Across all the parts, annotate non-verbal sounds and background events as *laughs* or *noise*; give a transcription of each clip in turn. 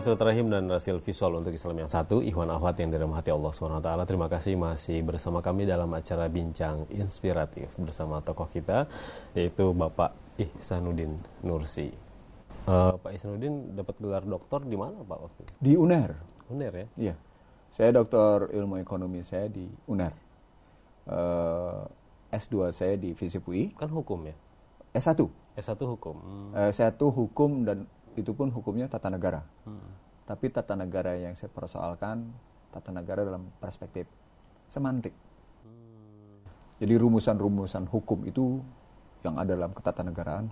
Tali Rahim dan Rasil Visual untuk Islam yang satu, Ikhwan Ahwat yang dirahmati Allah SWT. Terima kasih masih bersama kami dalam acara Bincang Inspiratif bersama tokoh kita, yaitu Bapak Ihsanuddin Nursi. Uh, Pak Ihsanuddin dapat gelar doktor di mana Pak waktu Di UNER. UNER ya? Iya. Saya doktor ilmu ekonomi saya di UNER. Uh, eh, S2 saya di Visipui. Kan hukum ya? S1. S1 hukum. Hmm. Eh, S1 hukum dan itu pun hukumnya tata negara. Hmm. Tapi tata negara yang saya persoalkan tata negara dalam perspektif semantik. Hmm. Jadi rumusan-rumusan hukum itu yang ada dalam ketatanegaraan,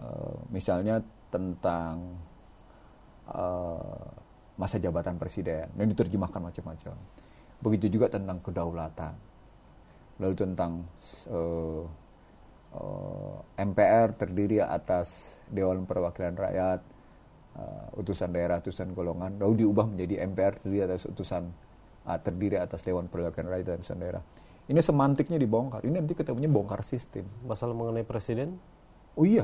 uh, misalnya tentang uh, masa jabatan presiden, yang diterjemahkan macam-macam. Begitu juga tentang kedaulatan, lalu tentang uh, eh, uh, MPR terdiri atas Dewan Perwakilan Rakyat, uh, utusan daerah, utusan golongan, lalu diubah menjadi MPR terdiri atas utusan uh, terdiri atas Dewan Perwakilan Rakyat dan utusan daerah. Ini semantiknya dibongkar. Ini nanti ketemunya bongkar sistem. Masalah mengenai presiden? Oh iya,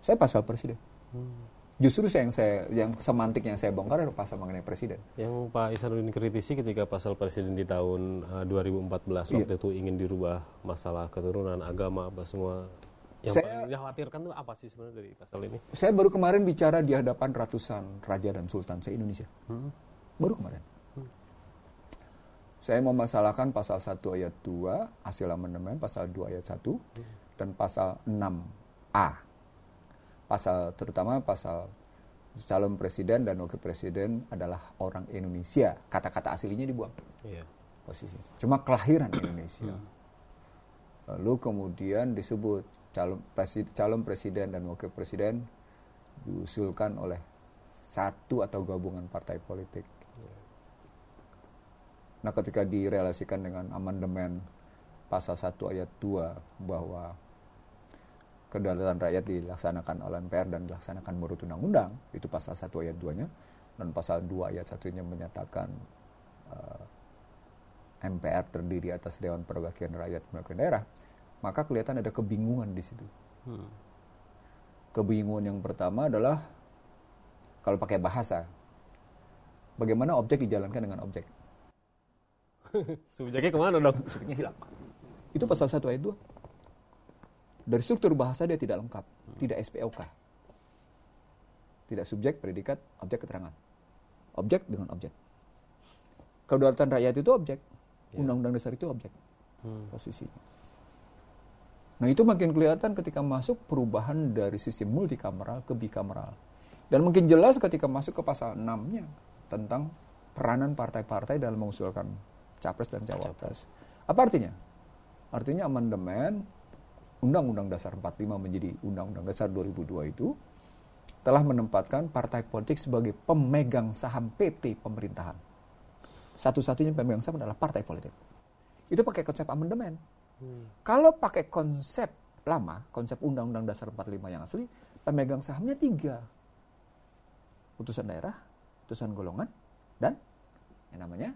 saya pasal presiden. Hmm justru yang saya yang semantik yang saya bongkar adalah pasal mengenai presiden. Yang Pak Isanuddin kritisi ketika pasal presiden di tahun uh, eh, 2014 iya. itu ingin dirubah masalah keturunan, agama apa semua yang saya, paling dikhawatirkan tuh apa sih sebenarnya dari pasal ini? Saya baru kemarin bicara di hadapan ratusan raja dan sultan se-Indonesia. Hmm. Baru kemarin. Hmm. Saya masalahkan pasal 1 ayat 2, hasil amandemen pasal 2 ayat 1, hmm. dan pasal 6A. Pasal terutama pasal calon presiden dan wakil presiden adalah orang Indonesia. Kata-kata aslinya dibuang. Yeah. Posisi. Cuma kelahiran *coughs* Indonesia. Hmm. Lalu kemudian disebut calon, presiden, calon presiden dan wakil presiden diusulkan oleh satu atau gabungan partai politik. Nah, ketika direlasikan dengan amandemen pasal 1 ayat 2 bahwa kedaulatan rakyat dilaksanakan oleh MPR dan dilaksanakan menurut undang-undang, itu pasal 1 ayat 2-nya dan pasal 2 ayat 1-nya menyatakan uh, eh, MPR terdiri atas Dewan Perwakilan Rakyat Perwakilan Daerah maka kelihatan ada kebingungan di situ. Hmm. Kebingungan yang pertama adalah kalau pakai bahasa, bagaimana objek dijalankan dengan objek? *laughs* Subjeknya kemana dong? Subjeknya hilang. Itu pasal satu ayat 2. Dari struktur bahasa dia tidak lengkap, hmm. tidak SPOK. Tidak subjek, predikat, objek, keterangan. Objek dengan objek. Kedaulatan rakyat itu objek. Ya. Undang-undang dasar itu objek. Hmm. Posisinya. Nah itu makin kelihatan ketika masuk perubahan dari sistem multikameral ke bikameral. Dan mungkin jelas ketika masuk ke pasal 6-nya tentang peranan partai-partai dalam mengusulkan capres dan cawapres. Apa artinya? Artinya amandemen Undang-Undang Dasar 45 menjadi Undang-Undang Dasar 2002 itu telah menempatkan partai politik sebagai pemegang saham PT pemerintahan. Satu-satunya pemegang saham adalah partai politik. Itu pakai konsep amandemen. Kalau pakai konsep lama, konsep Undang-Undang Dasar 45 yang asli, pemegang sahamnya tiga. Putusan daerah, putusan golongan, dan yang namanya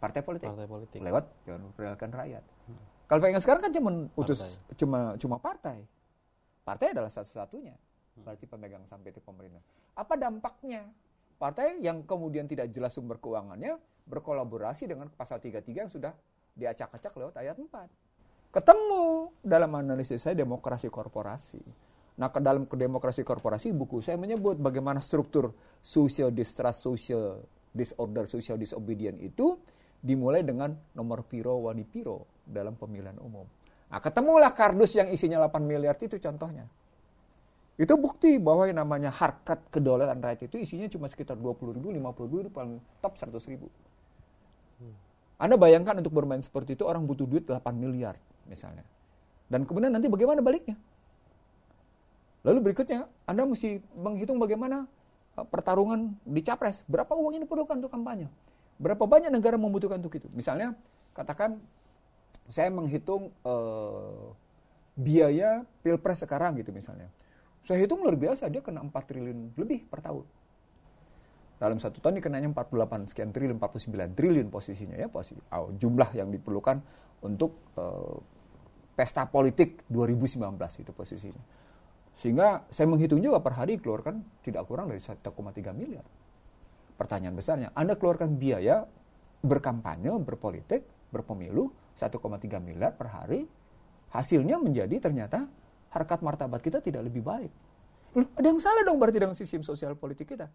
partai politik. Partai politik. Lewat Dewan Perwakilan Rakyat. Hmm. Kalau pengen sekarang kan cuma utus partai. cuma cuma partai. Partai adalah satu-satunya. Hmm. Berarti pemegang saham PT pemerintah. Apa dampaknya? Partai yang kemudian tidak jelas sumber keuangannya berkolaborasi dengan pasal 33 yang sudah diacak-acak lewat ayat 4. Ketemu dalam analisis saya demokrasi korporasi. Nah, ke dalam demokrasi korporasi buku saya menyebut bagaimana struktur social distrust, social disorder, social disobedience itu dimulai dengan nomor piro wani piro dalam pemilihan umum. Nah, ketemulah kardus yang isinya 8 miliar itu contohnya. Itu bukti bahwa yang namanya harkat kedaulatan rakyat itu isinya cuma sekitar 20 ribu, 50 ribu, paling top 100 ribu. Hmm. Anda bayangkan untuk bermain seperti itu orang butuh duit 8 miliar misalnya. Dan kemudian nanti bagaimana baliknya? Lalu berikutnya Anda mesti menghitung bagaimana eh, pertarungan di capres. Berapa uang yang diperlukan untuk kampanye? Berapa banyak negara membutuhkan untuk itu? Misalnya katakan saya menghitung eh, biaya pilpres sekarang gitu misalnya. Saya hitung luar biasa dia kena 4 triliun lebih per tahun dalam satu tahun dikenanya 48 sekian triliun, 49 triliun posisinya ya, posisi, oh, jumlah yang diperlukan untuk eh, pesta politik 2019 itu posisinya. Sehingga saya menghitung juga per hari keluarkan tidak kurang dari 1,3 miliar. Pertanyaan besarnya, Anda keluarkan biaya berkampanye, berpolitik, berpemilu 1,3 miliar per hari, hasilnya menjadi ternyata harkat martabat kita tidak lebih baik. Loh, ada yang salah dong berarti dengan sistem sosial politik kita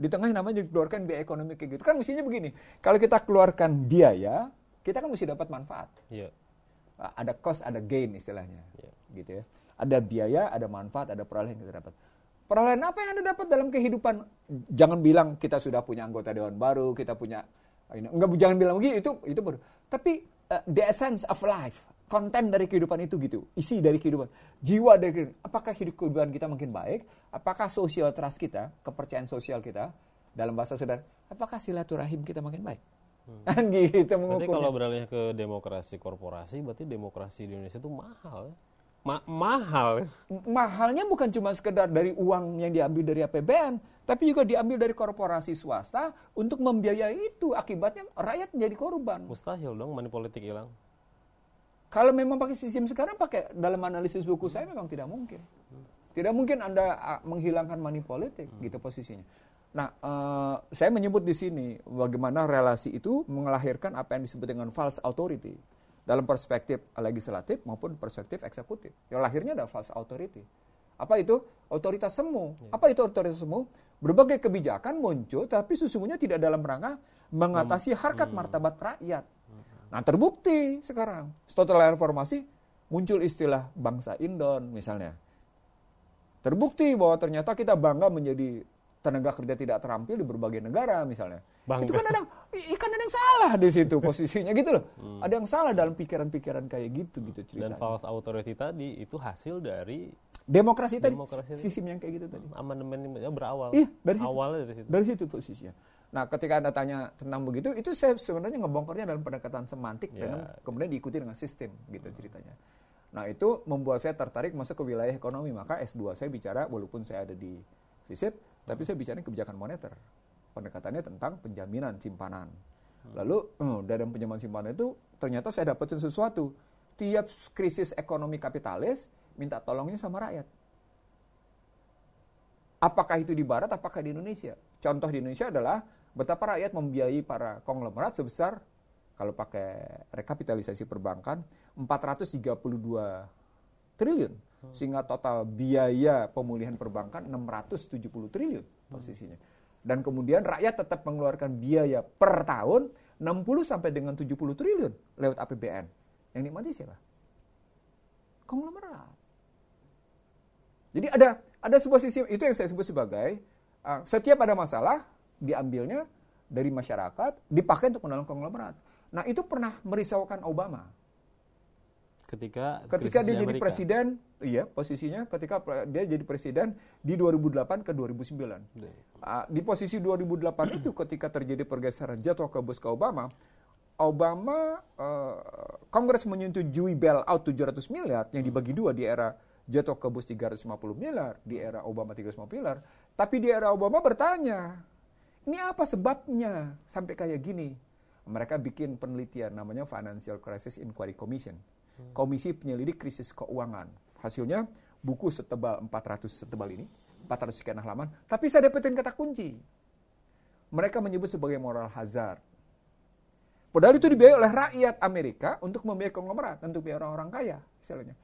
di tengah namanya dikeluarkan biaya ekonomi kayak gitu. Kan mestinya begini, kalau kita keluarkan biaya, kita kan mesti dapat manfaat. Yeah. Iya. Ada cost, ada gain istilahnya. Yeah. Gitu ya. Ada biaya, ada manfaat, ada peralihan yang kita dapat. peralihan apa yang Anda dapat dalam kehidupan? Jangan bilang kita sudah punya anggota dewan baru, kita punya enggak jangan bilang begitu itu itu baru. Tapi uh, the essence of life, konten dari kehidupan itu gitu, isi dari kehidupan, jiwa dari kehidupan. Apakah hidup kehidupan kita makin baik? Apakah sosial trust kita, kepercayaan sosial kita, dalam bahasa sederhana apakah silaturahim kita makin baik? Hmm. Kan gitu mengukur. Berarti kalau beralih ke demokrasi korporasi, berarti demokrasi di Indonesia itu mahal. Ya? Ma mahal. Ya? Mahalnya bukan cuma sekedar dari uang yang diambil dari APBN, tapi juga diambil dari korporasi swasta untuk membiayai itu. Akibatnya rakyat menjadi korban. Mustahil dong money politik hilang. Kalau memang pakai sistem sekarang pakai dalam analisis buku saya memang tidak mungkin. Tidak mungkin Anda ah, menghilangkan money politik hmm. gitu posisinya. Nah, uh, saya menyebut di sini bagaimana relasi itu mengelahirkan apa yang disebut dengan false authority dalam perspektif legislatif maupun perspektif eksekutif. Yang lahirnya ada false authority. Apa itu? Otoritas semu. Ya. Apa itu otoritas semu? Berbagai kebijakan muncul tapi sesungguhnya tidak dalam rangka mengatasi hmm. harkat hmm. martabat rakyat. Nah terbukti sekarang setelah reformasi muncul istilah bangsa Indon misalnya. Terbukti bahwa ternyata kita bangga menjadi tenaga kerja tidak terampil di berbagai negara misalnya. Bangga. Itu kan ada kan ada yang salah di situ *laughs* posisinya gitu loh. Hmm. Ada yang salah dalam pikiran-pikiran kayak gitu gitu ceritanya. Dan false authority tadi itu hasil dari demokrasi, demokrasi tadi. sistem yang kayak gitu tadi. Amandemen berawal. Iya, dari situ. Awalnya dari situ. Dari situ posisinya. Nah, ketika Anda tanya tentang begitu, itu saya sebenarnya ngebongkarnya dalam pendekatan semantik yeah. dan ya. kemudian diikuti dengan sistem gitu hmm. ceritanya. Nah, itu membuat saya tertarik masuk ke wilayah ekonomi. Maka S2 saya bicara walaupun saya ada di visit, hmm. tapi saya bicara kebijakan moneter. Pendekatannya tentang penjaminan simpanan. Hmm. Lalu hmm, dalam penjaminan simpanan itu ternyata saya dapetin sesuatu. Tiap krisis ekonomi kapitalis minta tolongnya sama rakyat. Apakah itu di barat, apakah di Indonesia? Contoh di Indonesia adalah betapa rakyat membiayai para konglomerat sebesar kalau pakai rekapitalisasi perbankan 432 triliun hmm. sehingga total biaya pemulihan perbankan 670 triliun hmm. posisinya. Dan kemudian rakyat tetap mengeluarkan biaya per tahun 60 sampai dengan 70 triliun lewat APBN. Yang nikmati siapa? Konglomerat. Jadi ada ada sebuah sisi itu yang saya sebut sebagai uh, setiap ada masalah diambilnya dari masyarakat dipakai untuk menolong konglomerat. Nah itu pernah merisaukan Obama. Ketika ketika dia Amerika. jadi presiden, iya posisinya ketika dia jadi presiden di 2008 ke 2009. Uh, iya. ah, di posisi 2008 itu ketika terjadi pergeseran jadwal ke bus ke Obama, Obama uh, Kongres menyetujui bailout 700 miliar yang dibagi dua di era jatuh ke bus 350 miliar, di era Obama 350 miliar. Tapi di era Obama bertanya, ini apa sebabnya sampai kayak gini? Mereka bikin penelitian namanya Financial Crisis Inquiry Commission. Hmm. Komisi Penyelidik Krisis Keuangan. Hasilnya buku setebal 400 setebal ini, 400 sekian halaman, tapi saya dapetin kata kunci. Mereka menyebut sebagai moral hazard. Padahal itu dibiayai oleh rakyat Amerika untuk membiayai konglomerat, untuk biaya orang-orang kaya, misalnya.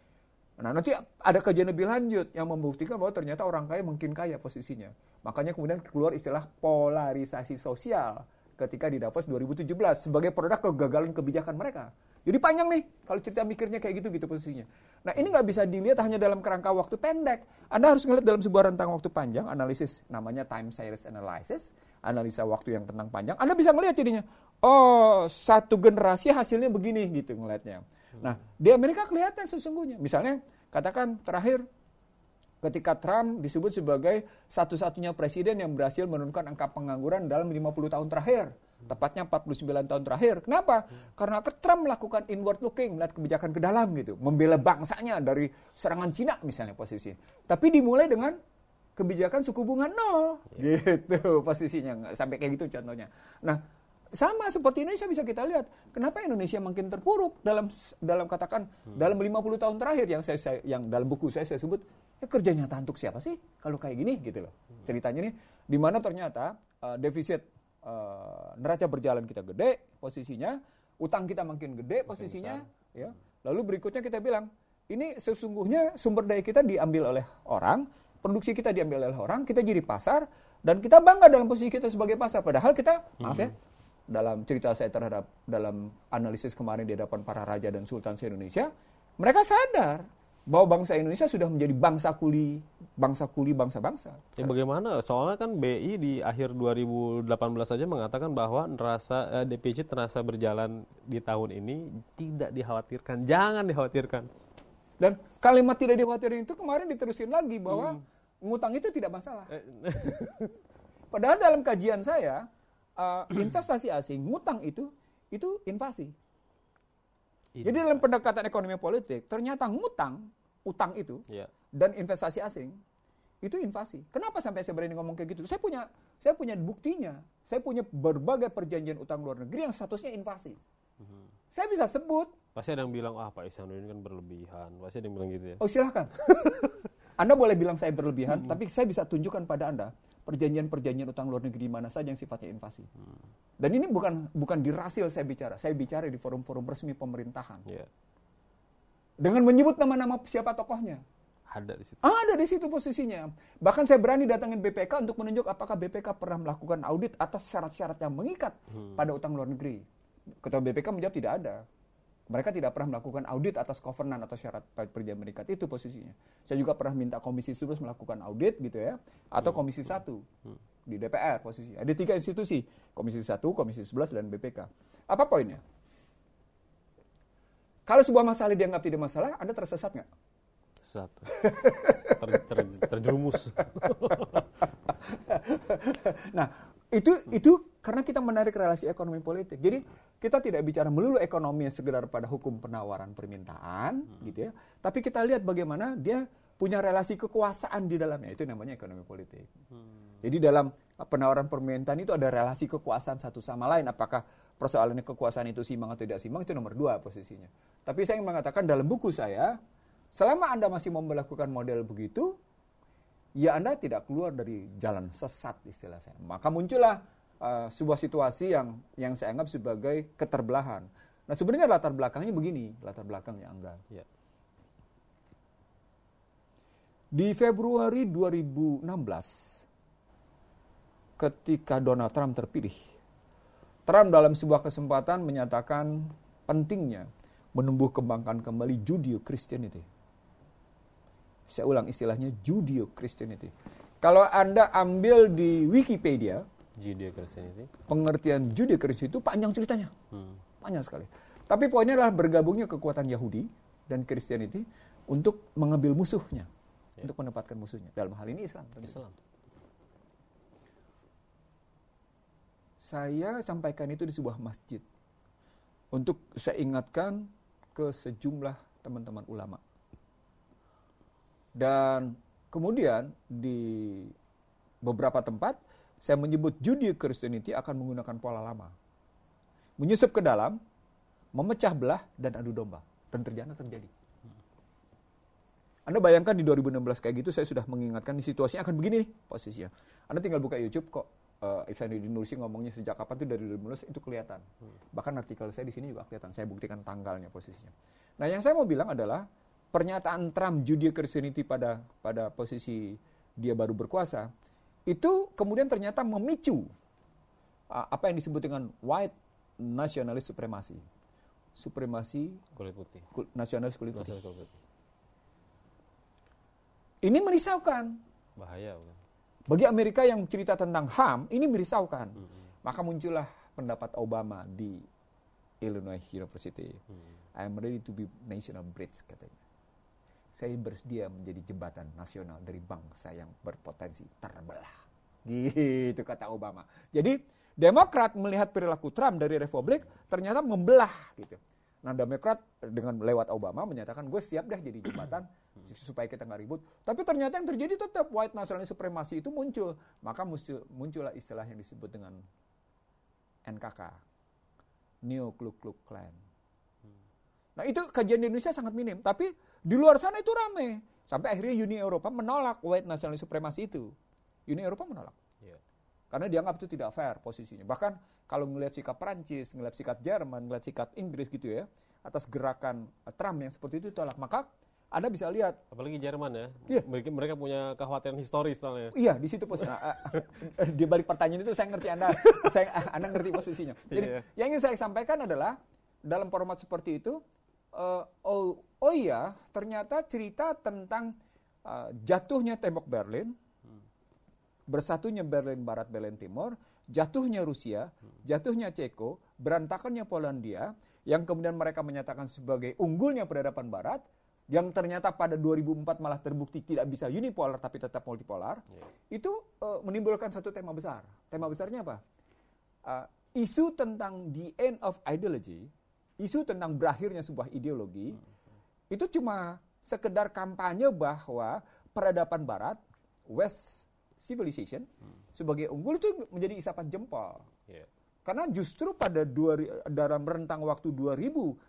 Nah, nanti ada kajian lebih lanjut yang membuktikan bahwa ternyata orang kaya mungkin kaya posisinya. Makanya kemudian keluar istilah polarisasi sosial ketika di Davos 2017 sebagai produk kegagalan kebijakan mereka. Jadi panjang nih kalau cerita mikirnya kayak gitu gitu posisinya. Nah ini nggak bisa dilihat hanya dalam kerangka waktu pendek. Anda harus ngeliat dalam sebuah rentang waktu panjang analisis namanya time series analysis analisa waktu yang tentang panjang. Anda bisa ngeliat jadinya oh satu generasi hasilnya begini gitu ngelihatnya Nah, di Amerika kelihatan sesungguhnya. Misalnya, katakan terakhir ketika Trump disebut sebagai satu-satunya presiden yang berhasil menurunkan angka pengangguran dalam 50 tahun terakhir. Tepatnya 49 tahun terakhir. Kenapa? Karena Trump melakukan inward looking, melihat kebijakan ke dalam gitu. Membela bangsanya dari serangan Cina misalnya posisi. Tapi dimulai dengan kebijakan suku bunga nol. Yeah. Gitu posisinya. Sampai kayak gitu contohnya. Nah, sama seperti Indonesia bisa kita lihat kenapa Indonesia makin terpuruk dalam dalam katakan hmm. dalam 50 tahun terakhir yang saya, saya yang dalam buku saya saya sebut ya kerja nyata untuk siapa sih kalau kayak gini gitu loh hmm. ceritanya nih di mana ternyata uh, defisit uh, neraca berjalan kita gede posisinya utang kita makin gede makin posisinya besar. ya hmm. lalu berikutnya kita bilang ini sesungguhnya sumber daya kita diambil oleh orang produksi kita diambil oleh orang kita jadi pasar dan kita bangga dalam posisi kita sebagai pasar padahal kita maaf ya hmm dalam cerita saya terhadap dalam analisis kemarin di hadapan para raja dan sultan se-Indonesia, mereka sadar bahwa bangsa Indonesia sudah menjadi bangsa kuli, bangsa kuli bangsa-bangsa. Ya bagaimana? Soalnya kan BI di akhir 2018 saja mengatakan bahwa nerasa eh, DPC terasa berjalan di tahun ini tidak dikhawatirkan, jangan dikhawatirkan. Dan kalimat tidak dikhawatirkan itu kemarin diterusin lagi bahwa hmm. ngutang itu tidak masalah. Eh, *laughs* Padahal dalam kajian saya, uh, *clears throat* investasi asing, ngutang itu itu invasi. invasi. Jadi dalam pendekatan ekonomi politik, ternyata ngutang, utang itu yeah. dan investasi asing itu invasi. Kenapa sampai saya berani ngomong kayak gitu? Saya punya saya punya buktinya. Saya punya berbagai perjanjian utang luar negeri yang statusnya invasi. Mm-hmm. Saya bisa sebut. Pasti ada yang bilang, ah Pak ini kan berlebihan. Pasti ada yang bilang gitu ya. Oh silahkan. *laughs* anda boleh bilang saya berlebihan, mm-hmm. tapi saya bisa tunjukkan pada Anda perjanjian-perjanjian utang luar negeri di mana saja yang sifatnya invasi. Hmm. Dan ini bukan bukan di rasio saya bicara, saya bicara di forum-forum resmi pemerintahan. Yeah. Dengan menyebut nama-nama siapa tokohnya. Ada di situ. Ada di situ posisinya. Bahkan saya berani datangin BPK untuk menunjuk apakah BPK pernah melakukan audit atas syarat-syarat yang mengikat hmm. pada utang luar negeri. Ketua BPK menjawab tidak ada. Mereka tidak pernah melakukan audit atas covenant atau syarat perjanjian mengikat itu posisinya. Saya juga pernah minta komisi 11 melakukan audit gitu ya, atau hmm. komisi 1 hmm. di DPR posisinya. Ada tiga institusi, komisi 1, komisi 11, dan BPK. Apa poinnya? Kalau sebuah masalah dianggap tidak masalah, Anda tersesat nggak? Tersesat. Ter, ter, terjerumus. *laughs* nah, itu itu karena kita menarik relasi ekonomi politik. Jadi kita tidak bicara melulu ekonomi yang segera pada hukum penawaran permintaan hmm. gitu ya. Tapi kita lihat bagaimana dia punya relasi kekuasaan di dalamnya itu namanya ekonomi politik. Hmm. Jadi dalam penawaran permintaan itu ada relasi kekuasaan satu sama lain apakah persoalannya kekuasaan itu simang atau tidak simang itu nomor dua posisinya. Tapi saya ingin mengatakan dalam buku saya selama Anda masih mau melakukan model begitu ya Anda tidak keluar dari jalan sesat istilah saya. Maka muncullah uh, sebuah situasi yang yang saya anggap sebagai keterbelahan. Nah sebenarnya latar belakangnya begini, latar belakangnya Angga. Ya. Di Februari 2016, ketika Donald Trump terpilih, Trump dalam sebuah kesempatan menyatakan pentingnya menumbuh kembangkan kembali Judeo Christianity saya ulang istilahnya Judeo Christianity. Kalau Anda ambil di Wikipedia, Judeo Christianity. Pengertian Judeo Christianity itu panjang ceritanya. Hmm. Panjang sekali. Tapi poinnya adalah bergabungnya kekuatan Yahudi dan Christianity untuk mengambil musuhnya, yeah. untuk menempatkan musuhnya. Dalam hal ini Islam. Islam. Saya sampaikan itu di sebuah masjid untuk saya ingatkan ke sejumlah teman-teman ulama. Dan kemudian di beberapa tempat saya menyebut judi Christianity akan menggunakan pola lama. Menyusup ke dalam, memecah belah dan adu domba. Dan terjana terjadi. Anda bayangkan di 2016 kayak gitu saya sudah mengingatkan situasinya akan begini nih posisinya. Anda tinggal buka YouTube kok uh, eh, di Nursi ngomongnya sejak kapan tuh dari 2016 itu kelihatan. Bahkan artikel saya di sini juga kelihatan. Saya buktikan tanggalnya posisinya. Nah, yang saya mau bilang adalah pernyataan Trump Judeo Christianity pada pada posisi dia baru berkuasa itu kemudian ternyata memicu uh, apa yang disebut dengan white nasionalis supremasi. Supremasi kulit putih. ku, nasionalis kulit putih. kulit putih. Ini merisaukan. Bahaya. Bukan? Bagi Amerika yang cerita tentang HAM, ini merisaukan. Mm -hmm. Maka muncullah pendapat Obama di Illinois University. Mm -hmm. I am ready to be national bridge katanya saya bersedia menjadi jembatan nasional dari bangsa yang berpotensi terbelah. Gitu kata Obama. Jadi Demokrat melihat perilaku Trump dari Republik ternyata membelah gitu. Nah Demokrat dengan lewat Obama menyatakan gue siap deh jadi jembatan *clears throat* supaya kita nggak ribut. Tapi ternyata yang terjadi tetap white nationalist supremasi itu muncul. Maka muncul, muncullah istilah yang disebut dengan NKK, Neo Klu Klux Klan. Nah itu kajian di Indonesia sangat minim. Tapi di luar sana itu rame. Sampai akhirnya Uni Eropa menolak white nasionalis supremasi itu. Uni Eropa menolak. Yeah. Karena dianggap itu tidak fair posisinya. Bahkan kalau ngelihat sikap Prancis, ngelihat sikap Jerman, ngelihat sikap Inggris gitu ya, atas gerakan Trump yang seperti itu tolak. Maka anda bisa lihat. Apalagi Jerman ya. Iya. Mereka, mereka punya kekhawatiran historis soalnya. Iya, di situ posisinya. *laughs* Eh, eh, di balik pertanyaan itu saya ngerti Anda. *laughs* saya, eh, anda ngerti posisinya. Jadi, yeah. yang ingin saya sampaikan adalah dalam format seperti itu, uh, all oh, oh iya ternyata cerita tentang uh, jatuhnya tembok Berlin, bersatunya Berlin Barat, Berlin Timur, jatuhnya Rusia, jatuhnya Ceko, berantakannya Polandia, yang kemudian mereka menyatakan sebagai unggulnya peradaban Barat, yang ternyata pada 2004 malah terbukti tidak bisa unipolar tapi tetap multipolar, yeah. itu uh, menimbulkan satu tema besar. Tema besarnya apa? Uh, isu tentang the end of ideology, isu tentang berakhirnya sebuah ideologi, hmm itu cuma sekedar kampanye bahwa peradaban barat West Civilization hmm. sebagai unggul itu menjadi isapan jempol. Yeah. Karena justru pada dua, dalam rentang waktu 2000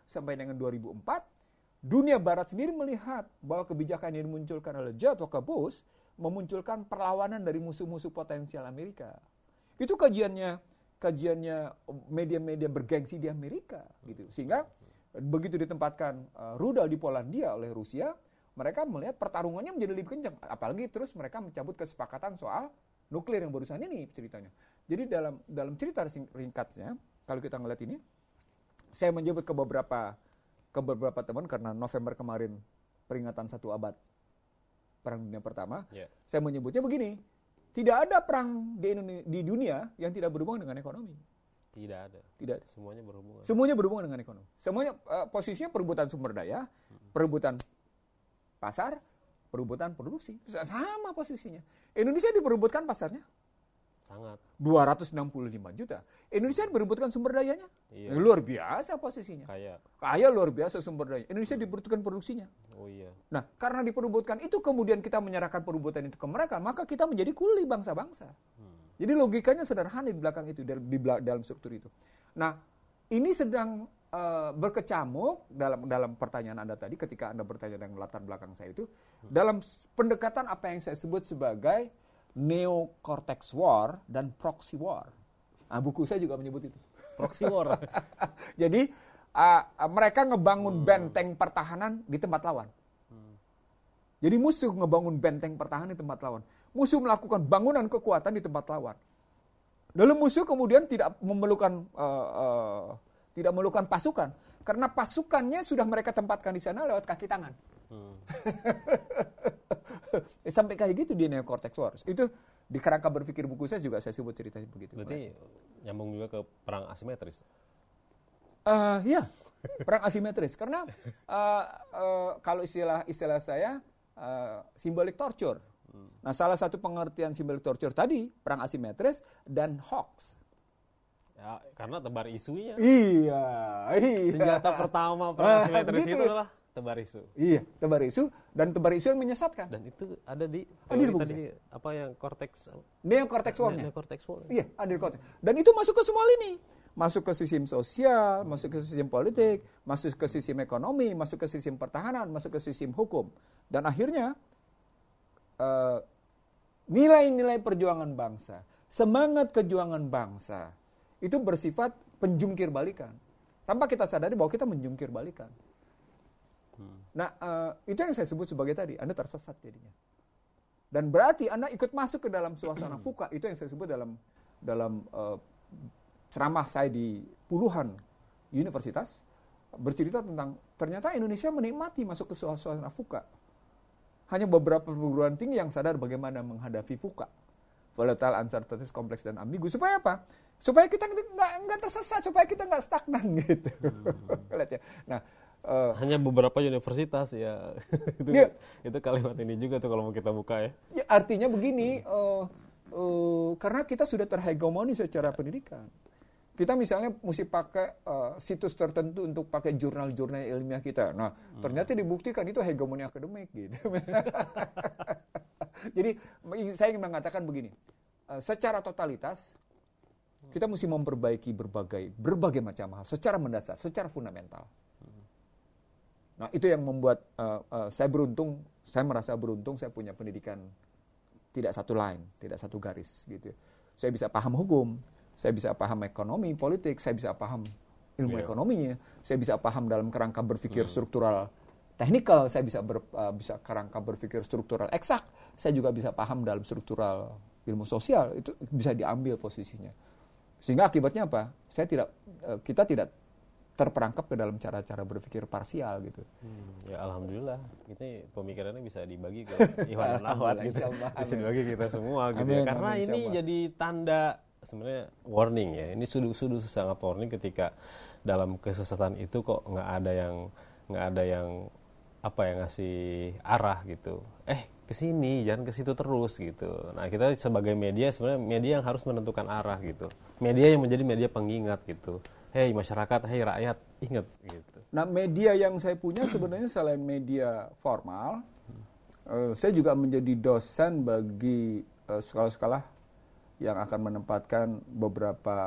sampai dengan 2004, dunia barat sendiri melihat bahwa kebijakan yang dimunculkan oleh George Walker Bush memunculkan perlawanan dari musuh-musuh potensial Amerika. Itu kajiannya kajiannya media-media bergengsi di Amerika gitu. Sehingga begitu ditempatkan eh, rudal di Polandia oleh Rusia, mereka melihat pertarungannya menjadi lebih kencang. Apalagi terus mereka mencabut kesepakatan soal nuklir yang barusan ini ceritanya. Jadi dalam dalam cerita ringkatnya kalau kita ngeliat ini, saya menyebut ke beberapa ke beberapa teman karena November kemarin peringatan satu abad Perang Dunia Pertama, yeah. saya menyebutnya begini, tidak ada perang di, Indonesia, di dunia yang tidak berhubungan dengan ekonomi. Tidak ada. Tidak ada. Semuanya berhubungan. Semuanya berhubungan dengan ekonomi. Semuanya uh, posisinya perebutan sumber daya, hmm. perebutan pasar, perebutan produksi. Sama posisinya. Indonesia diperebutkan pasarnya. Sangat. 265 juta. Indonesia diperebutkan sumber dayanya. Iya. Luar biasa posisinya. Kaya. Kaya luar biasa sumber daya. Indonesia diperebutkan produksinya. Oh iya. Nah, karena diperebutkan itu kemudian kita menyerahkan perebutan itu ke mereka, maka kita menjadi kuli bangsa-bangsa. Hmm. Jadi logikanya sederhana di belakang itu di dalam struktur itu. Nah, ini sedang uh, berkecamuk dalam dalam pertanyaan Anda tadi ketika Anda bertanya dengan latar belakang saya itu dalam pendekatan apa yang saya sebut sebagai neocortex war dan proxy war. Nah, buku saya juga menyebut itu. Proxy war. *laughs* Jadi uh, mereka ngebangun hmm. benteng pertahanan di tempat lawan. Hmm. Jadi musuh ngebangun benteng pertahanan di tempat lawan musuh melakukan bangunan kekuatan di tempat lawan. Lalu musuh kemudian tidak memerlukan uh, uh, tidak memerlukan pasukan karena pasukannya sudah mereka tempatkan di sana lewat kaki tangan. Hmm. *laughs* Eh, sampai kayak gitu di neocortex wars. Itu di kerangka berpikir buku saya juga saya sebut cerita begitu. Berarti nyambung juga ke perang asimetris. Uh, ya, perang asimetris. Karena uh, uh, kalau istilah istilah saya uh, simbolik torture. Nah, salah satu pengertian simbol torture tadi perang asimetris dan hoax. Ya, karena tebar isunya. Iya, iya. Senjata pertama perang nah, asimetris gitu. itu adalah tebar isu. Iya, tebar isu dan tebar isu yang menyesatkan. Dan itu ada di tadi ya? apa yang korteks Ini yang korteks warnya. Ada korteks Iya, ada di korteks. Dan itu masuk ke semua lini. Masuk ke sistem sosial, masuk ke sistem politik, masuk ke sistem ekonomi, masuk ke sistem pertahanan, masuk ke sistem hukum. Dan akhirnya Eh, nilai-nilai uh, perjuangan bangsa, semangat kejuangan bangsa itu bersifat penjungkir balikan. Tanpa kita sadari bahwa kita menjungkir balikan. Hmm. Nah, uh, itu yang saya sebut sebagai tadi, Anda tersesat jadinya. Dan berarti Anda ikut masuk ke dalam suasana *clears throat* fuka, itu yang saya sebut dalam dalam uh, ceramah saya di puluhan universitas bercerita tentang ternyata Indonesia menikmati masuk ke suasana fuka hanya beberapa perguruan tinggi yang sadar bagaimana menghadapi VUCA. Volatile, uncertainties, kompleks, dan ambigu. Supaya apa? Supaya kita nggak nggak tersesat, supaya kita nggak stagnan *laughs* gitu. Hmm. Ya. nah, uh, hanya beberapa universitas ya *laughs* itu iya. itu kalimat ini juga tuh kalau mau kita buka ya, ya artinya begini uh, uh, karena kita sudah terhegemoni secara pendidikan kita misalnya mesti pakai uh, situs tertentu untuk pakai jurnal-jurnal ilmiah kita. Nah, hmm. ternyata dibuktikan itu hegemoni akademik gitu. *laughs* Jadi saya ingin mengatakan begini, uh, secara totalitas hmm. kita mesti memperbaiki berbagai berbagai macam hal secara mendasar, secara fundamental. Hmm. Nah, itu yang membuat uh, uh, saya beruntung, saya merasa beruntung saya punya pendidikan tidak satu line, tidak satu garis gitu. Saya bisa paham hukum, saya bisa paham ekonomi, politik, saya bisa paham ilmu yeah. ekonominya, saya bisa paham dalam kerangka berpikir hmm. struktural teknikal, saya bisa ber, uh, bisa kerangka berpikir struktural eksak, saya juga bisa paham dalam struktural ilmu sosial itu bisa diambil posisinya. Sehingga akibatnya apa? Saya tidak uh, kita tidak terperangkap ke dalam cara-cara berpikir parsial gitu. Hmm, ya alhamdulillah, ini pemikirannya bisa dibagi ke *laughs* Iwan Nawat gitu. Bisa dibagi kita semua gitu ya. amin, ya. Karena amin, ini jadi tanda sebenarnya warning ya ini sudu-sudu sangat warning ketika dalam kesesatan itu kok nggak ada yang nggak ada yang apa yang ngasih arah gitu eh ke sini jangan ke situ terus gitu nah kita sebagai media sebenarnya media yang harus menentukan arah gitu media yang menjadi media pengingat gitu hei masyarakat hei rakyat ingat gitu nah media yang saya punya sebenarnya selain media formal uh, saya juga menjadi dosen bagi eh, sekolah-sekolah yang akan menempatkan beberapa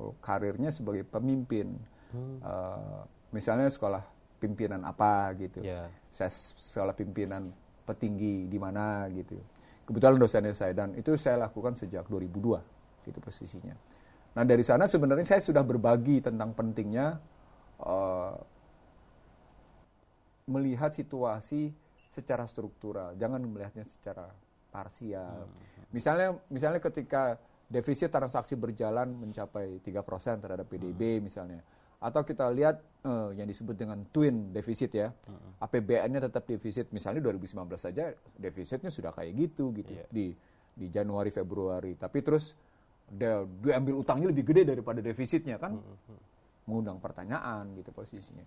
oh, karirnya sebagai pemimpin. Hmm. Uh, misalnya sekolah pimpinan apa gitu, yeah. saya sekolah pimpinan petinggi di mana gitu. Kebetulan dosennya saya dan itu saya lakukan sejak 2002 gitu posisinya. Nah dari sana sebenarnya saya sudah berbagi tentang pentingnya uh, melihat situasi secara struktural, jangan melihatnya secara parsial. Hmm. Misalnya misalnya ketika defisit transaksi berjalan mencapai 3% terhadap PDB hmm. misalnya. Atau kita lihat uh, yang disebut dengan twin defisit ya. Hmm. APBN-nya tetap defisit. Misalnya 2019 saja defisitnya sudah kayak gitu gitu yeah. di di Januari Februari. Tapi terus dia, diambil utangnya lebih gede daripada defisitnya kan. Hmm, hmm. Mengundang pertanyaan gitu posisinya.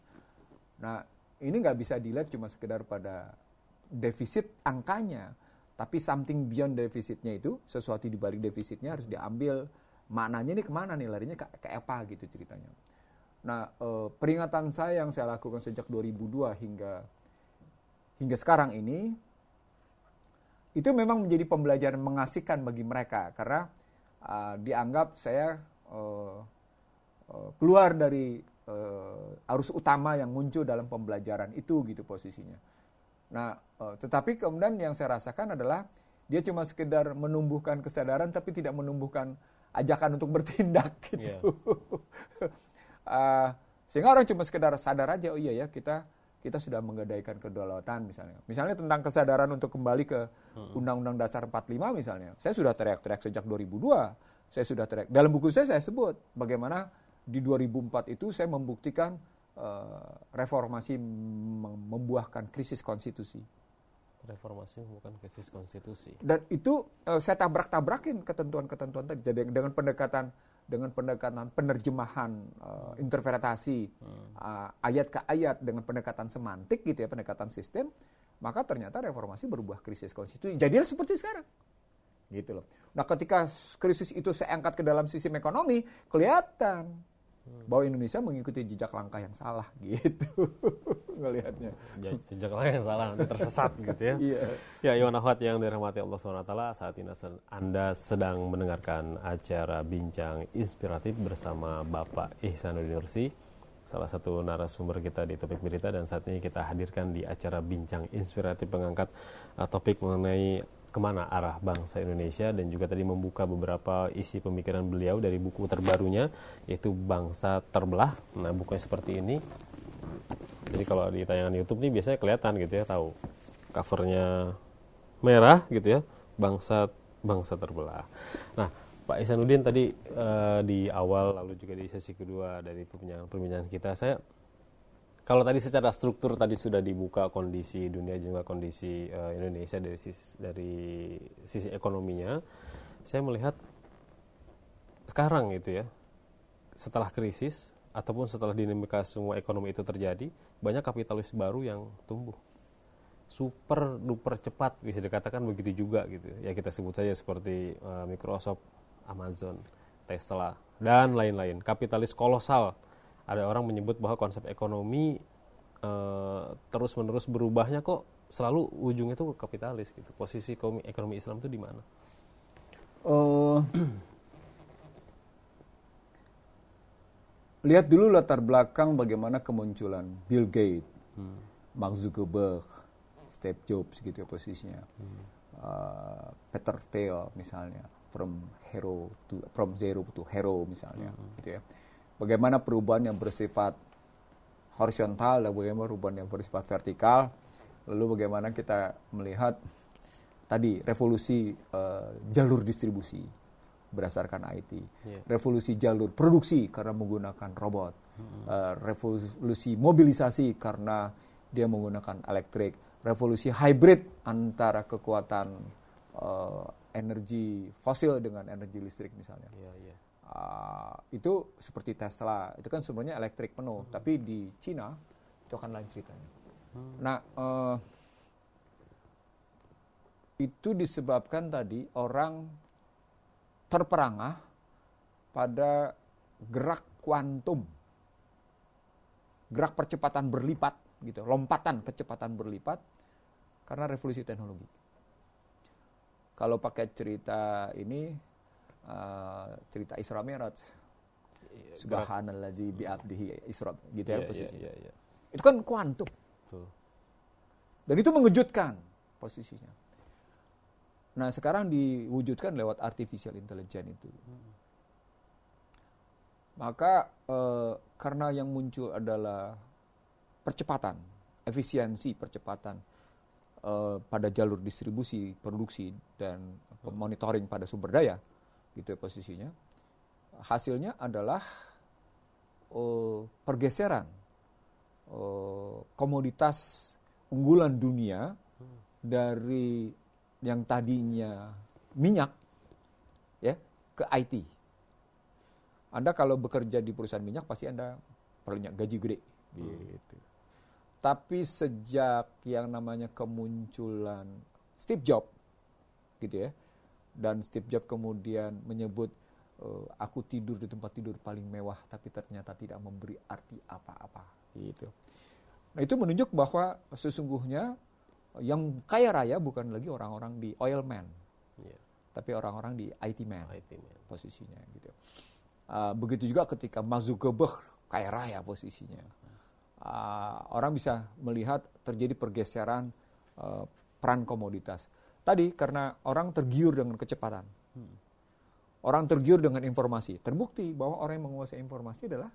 Nah, ini nggak bisa dilihat cuma sekedar pada defisit angkanya, tapi something beyond defisitnya itu, sesuatu di balik defisitnya harus diambil maknanya ini kemana nih larinya ke, ke apa gitu ceritanya. Nah eh, peringatan saya yang saya lakukan sejak 2002 hingga hingga sekarang ini itu memang menjadi pembelajaran mengasihkan bagi mereka karena uh, dianggap saya uh, uh, keluar dari uh, arus utama yang muncul dalam pembelajaran itu gitu posisinya. Nah, eh, tetapi kemudian yang saya rasakan adalah dia cuma sekedar menumbuhkan kesadaran tapi tidak menumbuhkan ajakan untuk bertindak *laughs* gitu. Yeah. Iya. *laughs* uh, sehingga orang cuma sekedar sadar aja, oh iya ya kita kita sudah menggadaikan kedaulatan misalnya. Misalnya tentang kesadaran untuk kembali ke Undang-Undang Dasar 45 misalnya. Saya sudah teriak-teriak sejak 2002. Saya sudah teriak. Dalam buku saya saya sebut bagaimana di 2004 itu saya membuktikan Eh, reformasi membuahkan krisis konstitusi. Reformasi bukan krisis konstitusi. Dan itu uh, saya tabrak-tabrakin ketentuan-ketentuan tadi dengan pendekatan dengan pendekatan penerjemahan uh, interpretasi uh, ayat ke ayat dengan pendekatan semantik gitu ya pendekatan sistem maka ternyata reformasi berubah krisis konstitusi jadilah seperti sekarang gitu loh nah ketika krisis itu seangkat ke dalam sistem ekonomi kelihatan bahwa Indonesia mengikuti jejak langkah yang salah *laughs* gitu ngelihatnya jejak langkah yang salah tersesat gitu ya iya ya Iwan Ahwat yang dirahmati Allah SWT saat ini Anda sedang mendengarkan acara bincang inspiratif bersama Bapak Ihsanuddin Nursi salah satu narasumber kita di topik berita dan saat ini kita hadirkan di acara bincang inspiratif pengangkat uh, topik mengenai kemana arah bangsa Indonesia dan juga tadi membuka beberapa isi pemikiran beliau dari buku terbarunya yaitu bangsa terbelah nah bukunya seperti ini jadi kalau di tayangan YouTube nih biasanya kelihatan gitu ya tahu covernya merah gitu ya bangsa bangsa terbelah nah Pak Isanuddin tadi uh, di awal lalu juga di sesi kedua dari perbincangan-perbincangan kita saya kalau tadi secara struktur tadi sudah dibuka kondisi dunia juga kondisi uh, Indonesia dari sisi, dari sisi ekonominya, saya melihat sekarang gitu ya, setelah krisis ataupun setelah dinamika semua ekonomi itu terjadi, banyak kapitalis baru yang tumbuh super duper cepat bisa dikatakan begitu juga gitu ya, ya kita sebut saja seperti uh, Microsoft, Amazon, Tesla dan lain-lain kapitalis kolosal ada orang menyebut bahwa konsep ekonomi uh, eh, terus menerus berubahnya kok selalu ujungnya tuh kapitalis gitu. Posisi ekonomi Islam itu di mana? Uh, *clears throat* lihat dulu latar belakang bagaimana kemunculan Bill Gates, hmm. Mark Zuckerberg, Steve Jobs gitu ya posisinya, hmm. uh, Peter Thiel misalnya, from hero to from zero to hero misalnya hmm. gitu ya bagaimana perubahan yang bersifat horizontal dan bagaimana perubahan yang bersifat vertikal lalu bagaimana kita melihat tadi revolusi uh, jalur distribusi berdasarkan IT yeah. revolusi jalur produksi karena menggunakan robot mm-hmm. uh, revolusi mobilisasi karena dia menggunakan elektrik revolusi hybrid antara kekuatan uh, energi fosil dengan energi listrik misalnya yeah, yeah. Ah, itu seperti Tesla itu kan sebenarnya elektrik penuh hmm. tapi di Cina itu akan lain ceritanya hmm. nah uh, itu disebabkan tadi orang terperangah pada gerak kuantum gerak percepatan berlipat gitu lompatan kecepatan berlipat karena revolusi teknologi kalau pakai cerita ini Eh, cerita Isra Mi'raj. Iya, Subhanallah di hmm. abdihi Isra gitu yeah, ya iya, iya, posisinya. Yeah, yeah, yeah. Itu kan kuantum. Dan itu mengejutkan posisinya. Nah, sekarang diwujudkan lewat artificial intelligence itu. Hmm. Maka eh, karena yang muncul adalah percepatan, efisiensi percepatan eh, pada jalur distribusi, produksi dan hmm. monitoring pada sumber daya, gitu ya posisinya. Hasilnya adalah uh, pergeseran uh, komoditas unggulan dunia dari yang tadinya minyak ya ke IT. Anda kalau bekerja di perusahaan minyak pasti Anda perlu gaji gede gitu. Tapi sejak yang namanya kemunculan Steve Jobs gitu ya dan Steve Jobs kemudian menyebut eh, aku tidur di tempat tidur paling mewah tapi ternyata tidak memberi arti apa-apa gitu. Nah, itu menunjuk bahwa sesungguhnya yang kaya raya bukan lagi orang-orang di oil man. Yeah. Tapi orang-orang di IT man, IT man posisinya gitu. Eh, begitu juga ketika Mark Zuckerberg kaya raya posisinya. Uh, orang bisa melihat terjadi pergeseran uh, peran komoditas. Tadi karena orang tergiur dengan kecepatan. Orang tergiur dengan informasi. Terbukti bahwa orang yang menguasai informasi adalah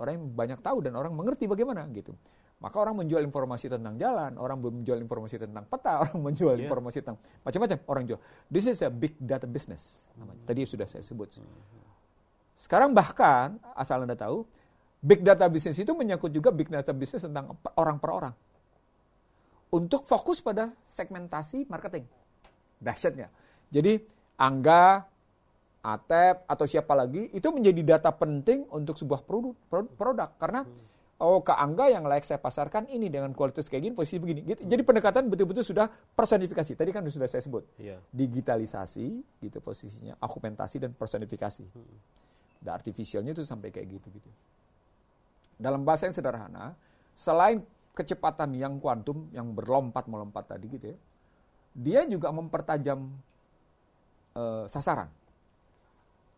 orang yang banyak tahu dan orang mengerti bagaimana gitu. Maka orang menjual informasi tentang jalan, orang menjual informasi tentang peta, *laughs* orang menjual yeah. informasi tentang macam-macam orang jual. This is a big data business hmm. Tadi sudah saya sebut. Hmm. Sekarang bahkan asal Anda tahu, big data business itu menyangkut juga big data business tentang orang per orang untuk fokus pada segmentasi marketing. Dahsyat Jadi Angga, Atep, atau siapa lagi, itu menjadi data penting untuk sebuah produk. produk. Karena, oh ke Angga yang layak saya pasarkan ini dengan kualitas kayak gini, posisi begini. Gitu. Jadi pendekatan betul-betul sudah personifikasi. Tadi kan sudah saya sebut. Iya. Digitalisasi, gitu posisinya, akumentasi dan personifikasi. Dan artifisialnya itu sampai kayak gitu-gitu. Dalam bahasa yang sederhana, selain kecepatan yang kuantum yang berlompat melompat tadi gitu ya dia juga mempertajam uh, sasaran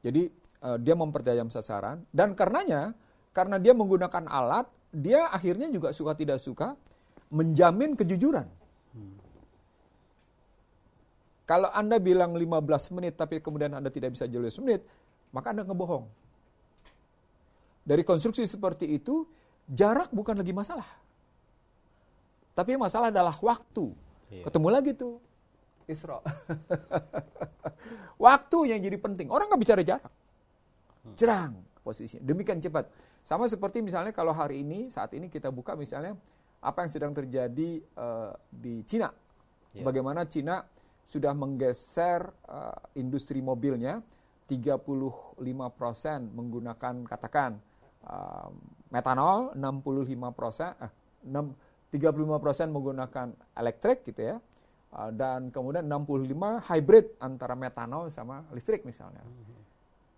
jadi uh, dia mempertajam sasaran dan karenanya karena dia menggunakan alat dia akhirnya juga suka tidak suka menjamin kejujuran kalau anda bilang 15 menit tapi kemudian anda tidak bisa jelas menit maka anda ngebohong dari konstruksi seperti itu jarak bukan lagi masalah tapi masalah adalah waktu. Iya. Ketemu lagi tuh Isra. *laughs* waktu yang jadi penting. Orang nggak bicara jarak. Jerang hmm. posisinya. Demikian cepat. Sama seperti misalnya kalau hari ini, saat ini kita buka misalnya apa yang sedang terjadi uh, di Cina. Yeah. Bagaimana Cina sudah menggeser uh, industri mobilnya 35% menggunakan katakan uh, metanol, 65% eh, 6 35% menggunakan elektrik gitu ya. Ah, dan kemudian 65 hybrid antara metanol sama listrik misalnya.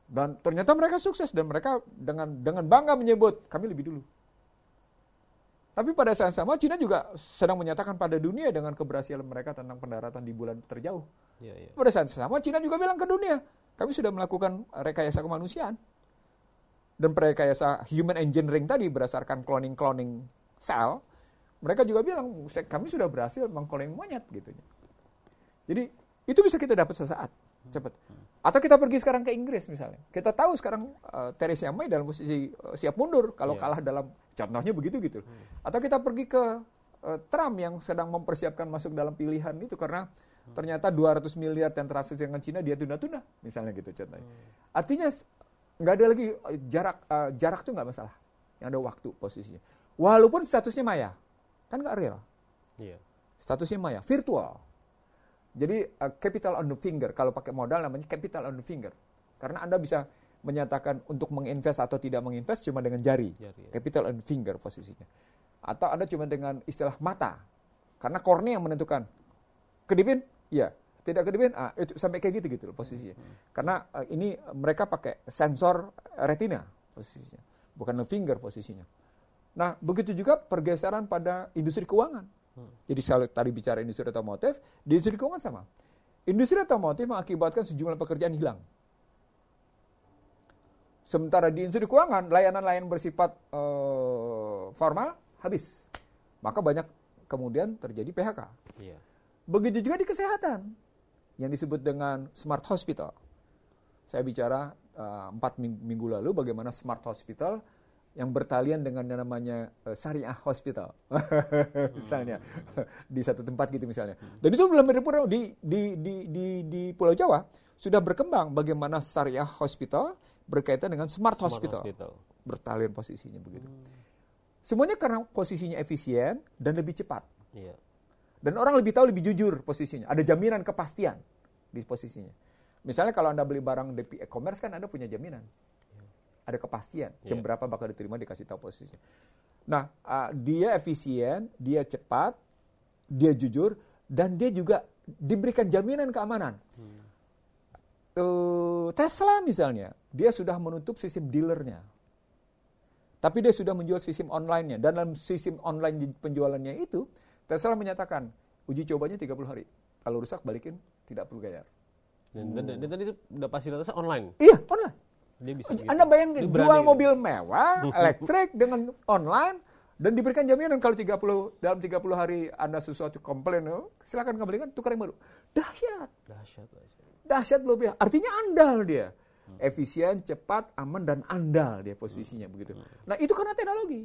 Dan ternyata mereka sukses dan mereka dengan dengan bangga menyebut kami lebih dulu. Tapi pada saat sama Cina juga sedang menyatakan pada dunia dengan keberhasilan mereka tentang pendaratan di bulan terjauh. Iya, iya. Pada saat sama Cina juga bilang ke dunia, kami sudah melakukan rekayasa kemanusiaan. Dan rekayasa human engineering tadi berdasarkan cloning-cloning sel mereka juga bilang kami sudah berhasil mengkoloni monyet gitu. Jadi itu bisa kita dapat sesaat cepat. Atau kita pergi sekarang ke Inggris misalnya. Kita tahu sekarang uh, eh, Theresa May dalam posisi uh, siap mundur kalau yeah. kalah dalam contohnya begitu gitu. Atau kita pergi ke uh, Trump yang sedang mempersiapkan masuk dalam pilihan itu karena ternyata 200 miliar yang transaksi dengan Cina dia tunda-tunda misalnya gitu contohnya. Artinya nggak ada lagi jarak uh, jarak tuh nggak masalah. Yang ada waktu posisinya. Walaupun statusnya maya. Kan nggak real. Yeah. Statusnya maya, virtual. Jadi uh, capital on the finger, kalau pakai modal namanya capital on the finger. Karena Anda bisa menyatakan untuk menginvest atau tidak menginvest cuma dengan jari. jari ya. Capital on the finger posisinya. Atau Anda cuma dengan istilah mata. Karena kornea yang menentukan. Kedipin? Iya. Tidak kedipin? Ah, itu sampai kayak gitu-gitu loh posisinya. Hmm. hmm. Karena uh, ini mereka pakai sensor retina posisinya. Bukan the finger posisinya. Nah, begitu juga pergeseran pada industri keuangan. Hmm. Jadi saya tadi bicara industri otomotif, di industri keuangan sama. Industri otomotif mengakibatkan sejumlah pekerjaan hilang. Sementara di industri keuangan, layanan-layanan bersifat uh, formal habis. Maka banyak kemudian terjadi PHK. Yeah. Begitu juga di kesehatan, yang disebut dengan smart hospital. Saya bicara eh, empat uh, minggu lalu bagaimana smart hospital yang bertalian dengan yang namanya uh, syariah hospital *laughs* misalnya hmm. di satu tempat gitu misalnya dan itu belum di di di di di Pulau Jawa sudah berkembang bagaimana syariah hospital berkaitan dengan smart, smart hospital. hospital bertalian posisinya begitu hmm. semuanya karena posisinya efisien dan lebih cepat yeah. dan orang lebih tahu lebih jujur posisinya ada jaminan kepastian di posisinya misalnya kalau anda beli barang di e-commerce kan anda punya jaminan ada kepastian yeah. jam iya. berapa bakal diterima dikasih tahu posisinya. Nah, uh, dia efisien, dia cepat, dia jujur dan dia juga diberikan jaminan keamanan. Hmm. Uh, Tesla misalnya, dia sudah menutup sistem dealernya. Tapi dia sudah menjual sistem online-nya. Dan dalam sistem online penjualannya itu, Tesla menyatakan, uji cobanya 30 hari. Kalau rusak, balikin, tidak perlu bayar. Dan, dan, dan, dan itu udah pasti fasilitasnya online? Iya, online. Dia bisa oh, gitu. Anda bayangin dia jual gitu. mobil mewah, *laughs* elektrik dengan online dan diberikan jaminan kalau 30 dalam 30 hari Anda sesuatu komplain, oh, silakan kembalikan tukar yang baru. Dahsyat. Dahsyat. Dahsyat, luar biasa. Artinya andal dia. Efisien, cepat, aman dan andal dia posisinya hmm. begitu. Hmm. Nah, itu karena teknologi.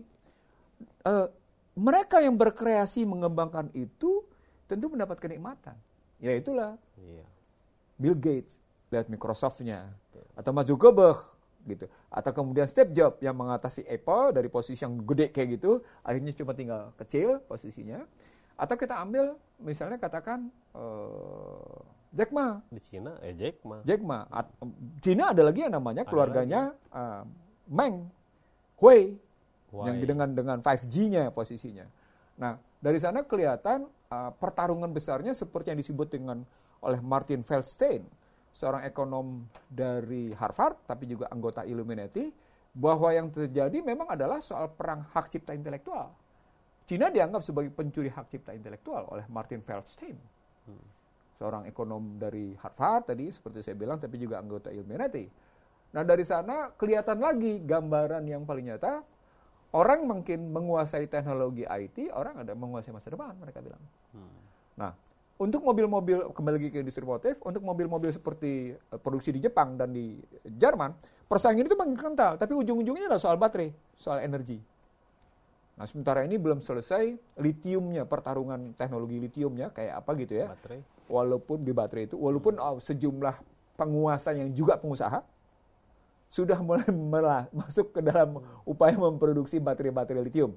Uh, mereka yang berkreasi mengembangkan itu tentu mendapat kenikmatan. Ya itulah. Yeah. Bill Gates lihat Microsoft-nya. Betul. Gitu. atau Mas Zuckerberg gitu atau kemudian step job yang mengatasi Apple dari posisi yang gede kayak gitu akhirnya cuma tinggal kecil posisinya atau kita ambil misalnya katakan uh, Jack Ma di Cina eh Jack Ma Jack Ma At, Cina ada lagi yang namanya keluarganya uh, Meng Hui yang dengan dengan 5G-nya posisinya. Nah, dari sana kelihatan uh, pertarungan besarnya seperti yang disebut dengan oleh Martin Feldstein seorang ekonom dari Harvard, tapi juga anggota Illuminati, bahwa yang terjadi memang adalah soal perang hak cipta intelektual. Cina dianggap sebagai pencuri hak cipta intelektual oleh Martin Feldstein. Hmm. Seorang ekonom dari Harvard tadi, seperti saya bilang, tapi juga anggota Illuminati. Nah, dari sana kelihatan lagi gambaran yang paling nyata, orang mungkin menguasai teknologi IT, orang ada menguasai masa depan, mereka bilang. Hmm. Nah, untuk mobil-mobil kembali lagi ke industri motif, untuk mobil-mobil seperti eh, produksi di Jepang dan di Jerman, persaingan itu makin kental, tapi ujung-ujungnya adalah soal baterai, soal energi. Nah, sementara ini belum selesai litiumnya, pertarungan teknologi litiumnya kayak apa gitu ya. Baterai. Walaupun di baterai itu, walaupun hmm. Oh, sejumlah penguasa yang juga pengusaha sudah mulai *laughs* masuk ke dalam upaya memproduksi baterai-baterai litium.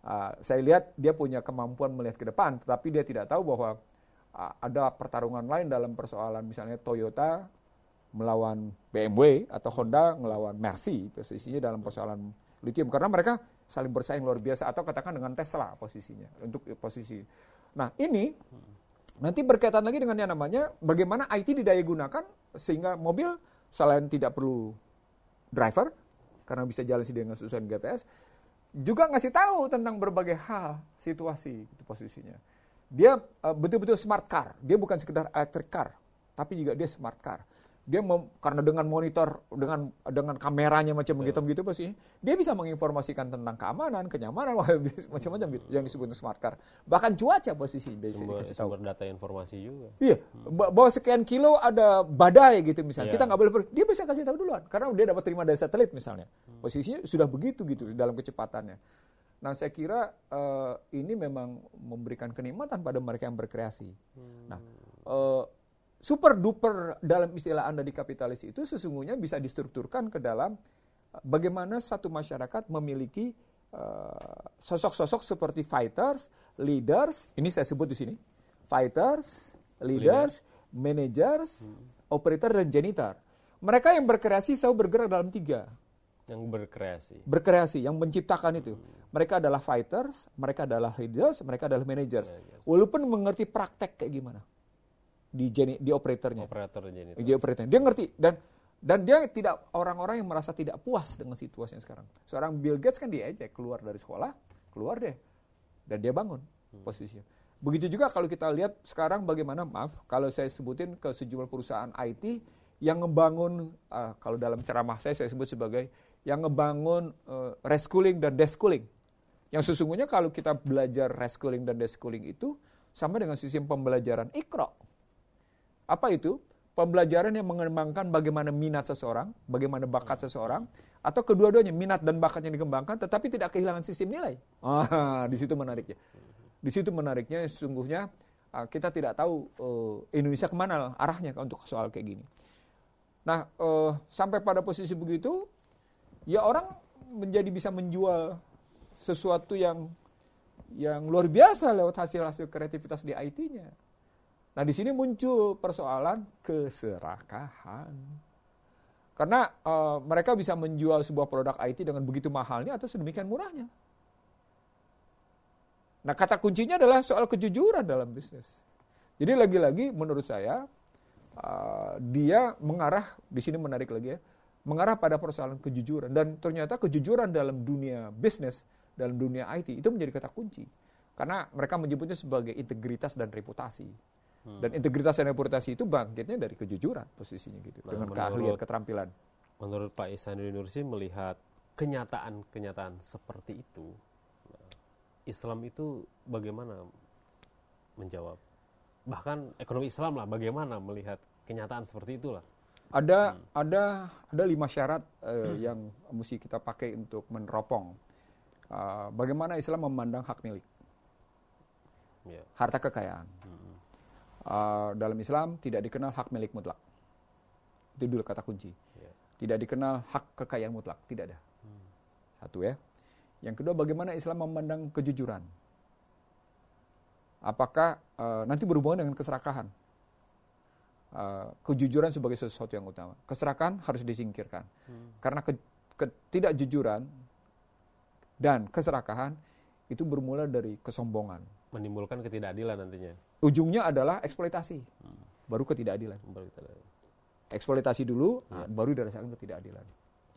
Ah, saya lihat dia punya kemampuan melihat ke depan, tetapi dia tidak tahu bahwa uh, ada pertarungan lain dalam persoalan misalnya Toyota melawan BMW atau Honda melawan Mercy posisinya dalam persoalan lithium karena mereka saling bersaing luar biasa atau katakan dengan Tesla posisinya untuk posisi. Nah, ini nanti berkaitan lagi dengan yang namanya bagaimana IT didaya gunakan sehingga mobil selain tidak perlu driver karena bisa jalan sendiri dengan susunan GTS juga ngasih tahu tentang berbagai hal situasi gitu posisinya. Dia eh, betul-betul uh, smart car. Dia bukan sekedar electric car, tapi juga dia smart car dia mem, karena dengan monitor dengan dengan kameranya macam begitu begitu pasti dia bisa menginformasikan tentang keamanan kenyamanan *laughs* macam-macam gitu yang disebut smart car bahkan cuaca posisi bisa sumber, sumber data informasi juga iya hmm. bahwa sekian kilo ada badai gitu misalnya yeah. kita nggak boleh dia bisa kasih tahu duluan karena dia dapat terima dari satelit misalnya hmm. posisinya sudah begitu gitu dalam kecepatannya Nah, saya kira uh, ini memang memberikan kenikmatan pada mereka yang berkreasi. Hmm. Nah, uh, super duper dalam istilah Anda di kapitalis itu sesungguhnya bisa distrukturkan ke dalam eh, bagaimana satu masyarakat memiliki eh, sosok-sosok uh, seperti fighters, leaders, ini saya sebut di sini, fighters, leaders, Leader. managers, hmm. operator dan janitor. Mereka yang berkreasi selalu bergerak dalam tiga. Yang berkreasi. Berkreasi, yang menciptakan hmm. itu. Mereka adalah fighters, mereka adalah leaders, mereka adalah managers. managers. Walaupun mengerti praktek kayak gimana di geni, di operatornya. Operator janitor. Di operatornya. Dia ngerti dan dan dia tidak orang-orang yang merasa tidak puas dengan situasinya sekarang. Seorang Bill Gates kan dia diejek keluar dari sekolah, keluar deh. Dan dia bangun hmm. posisinya. Begitu juga kalau kita lihat sekarang bagaimana maaf kalau saya sebutin ke sejumlah perusahaan IT yang ngebangun uh, kalau dalam ceramah saya saya sebut sebagai yang ngebangun uh, dan deskuling. Yang sesungguhnya kalau kita belajar reskuling dan deskuling itu sama dengan sistem pembelajaran ikro apa itu? Pembelajaran yang mengembangkan bagaimana minat seseorang, bagaimana bakat hmm. seseorang, atau kedua-duanya minat dan bakatnya dikembangkan, tetapi tidak kehilangan sistem nilai. Ah, di situ menariknya. Di situ menariknya, sesungguhnya ah, kita tidak tahu uh, Indonesia kemana arahnya untuk soal kayak gini. Nah, uh, sampai pada posisi begitu, ya orang menjadi bisa menjual sesuatu yang yang luar biasa lewat hasil-hasil kreativitas di IT-nya. Nah, di sini muncul persoalan keserakahan. Karena uh, mereka bisa menjual sebuah produk IT dengan begitu mahalnya atau sedemikian murahnya. Nah, kata kuncinya adalah soal kejujuran dalam bisnis. Jadi lagi-lagi menurut saya uh, dia mengarah di sini menarik lagi ya, mengarah pada persoalan kejujuran dan ternyata kejujuran dalam dunia bisnis, dalam dunia IT itu menjadi kata kunci. Karena mereka menyebutnya sebagai integritas dan reputasi. Hmm. Dan integritas dan reputasi itu bangkitnya dari kejujuran posisinya gitu, nah, dengan menurut, keahlian, keterampilan. Menurut Pak Isanuddin Nursi melihat kenyataan-kenyataan seperti itu, nah, Islam itu bagaimana menjawab? Bahkan ekonomi Islam lah bagaimana melihat kenyataan seperti itulah. Ada hmm. ada ada lima syarat uh, hmm. yang mesti kita pakai untuk meneropong. Uh, bagaimana Islam memandang hak milik, yeah. harta kekayaan. Hmm Eh, dalam Islam tidak dikenal hak milik mutlak. Itu dulu kata kunci. Iya. Tidak dikenal hak kekayaan mutlak, tidak ada. Hmm. Satu ya. Yang kedua, bagaimana Islam memandang kejujuran? Apakah uh, nanti berhubungan dengan keserakahan? Uh, kejujuran sebagai sesuatu yang utama. Keserakahan harus disingkirkan. Hmm. Karena ke, jujuran dan keserakahan itu bermula dari kesombongan menimbulkan ketidakadilan nantinya. Ujungnya adalah eksploitasi. Hmm. Baru ketidakadilan. Eksploitasi dulu, ya. hmm. Ah, dari baru dirasakan ketidakadilan.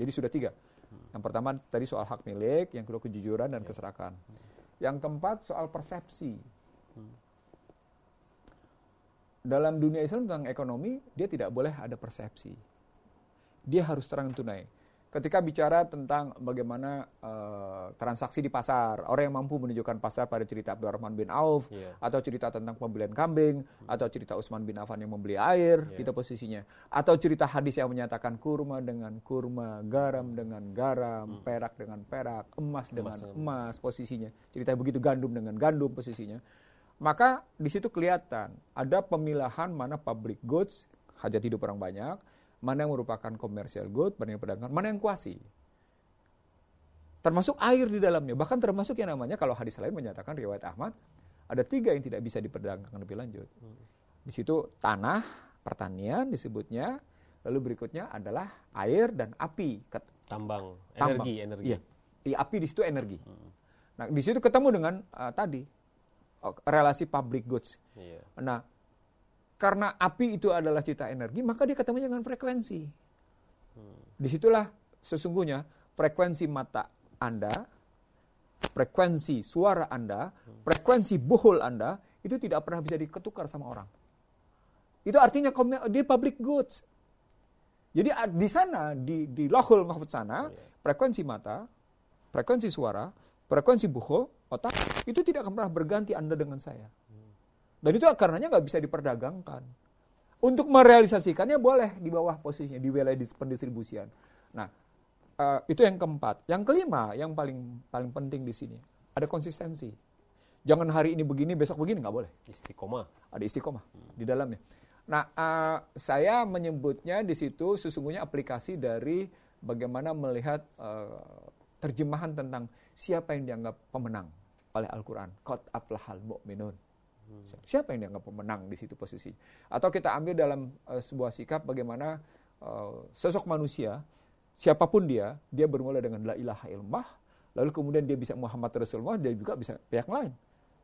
Jadi sudah tiga. Hmm. Yang pertama tadi soal hak milik, yang kedua kejujuran dan ya. keserakahan keserakan. Yang keempat soal persepsi. Hmm. Dalam dunia Islam tentang ekonomi, dia tidak boleh ada persepsi. Dia harus terang tunai ketika bicara tentang bagaimana uh, transaksi di pasar, orang yang mampu menunjukkan pasar pada cerita Abdurrahman bin Auf, yeah. atau cerita tentang pembelian kambing, hmm. atau cerita Utsman bin Affan yang membeli air, yeah. kita gitu posisinya, atau cerita hadis yang menyatakan kurma dengan kurma, garam dengan garam, hmm. perak dengan perak, emas, dengan emas, emas posisinya, cerita begitu gandum dengan gandum posisinya, maka di situ kelihatan ada pemilahan mana public goods hajat hidup orang banyak, mana yang merupakan commercial good, mana yang perdagangan, mana yang kuasi. Termasuk air di dalamnya, bahkan termasuk yang namanya kalau hadis lain menyatakan riwayat Ahmad, ada tiga yang tidak bisa diperdagangkan lebih lanjut. Hmm. Di situ tanah, pertanian disebutnya, lalu berikutnya adalah air dan api. Tambang, Tambang. energi, energi. Iya. Ya, api di situ energi. Hmm. Nah, di situ ketemu dengan uh, tadi oh, relasi public goods. Yeah. Nah, karena api itu adalah cita energi, maka dia ketemu dengan frekuensi. Disitulah sesungguhnya frekuensi mata Anda, frekuensi suara Anda, frekuensi buhul Anda, itu tidak pernah bisa diketukar sama orang. Itu artinya dia public goods. Jadi di sana, di, di lahul mahfud sana, iya. frekuensi mata, frekuensi suara, frekuensi buhul, otak, itu tidak akan pernah berganti Anda dengan saya. Dan itu karenanya nggak bisa diperdagangkan. Untuk merealisasikannya boleh di bawah posisinya, di wilayah pendistribusian. Nah, uh, itu yang keempat. Yang kelima, yang paling paling penting di sini, ada konsistensi. Jangan hari ini begini, besok begini, nggak boleh. Istiqomah. Ada istiqomah hmm. di dalamnya. Nah, uh, saya menyebutnya di situ sesungguhnya aplikasi dari bagaimana melihat uh, terjemahan tentang siapa yang dianggap pemenang oleh Al-Quran. Qad aflahal mu'minun Siapa yang dianggap pemenang di situ posisi? Atau kita ambil dalam uh, sebuah sikap bagaimana uh, eh, sosok manusia, siapapun dia, dia bermula dengan la ilaha ilmah, lalu kemudian dia bisa Muhammad Rasulullah, dia juga bisa pihak lain.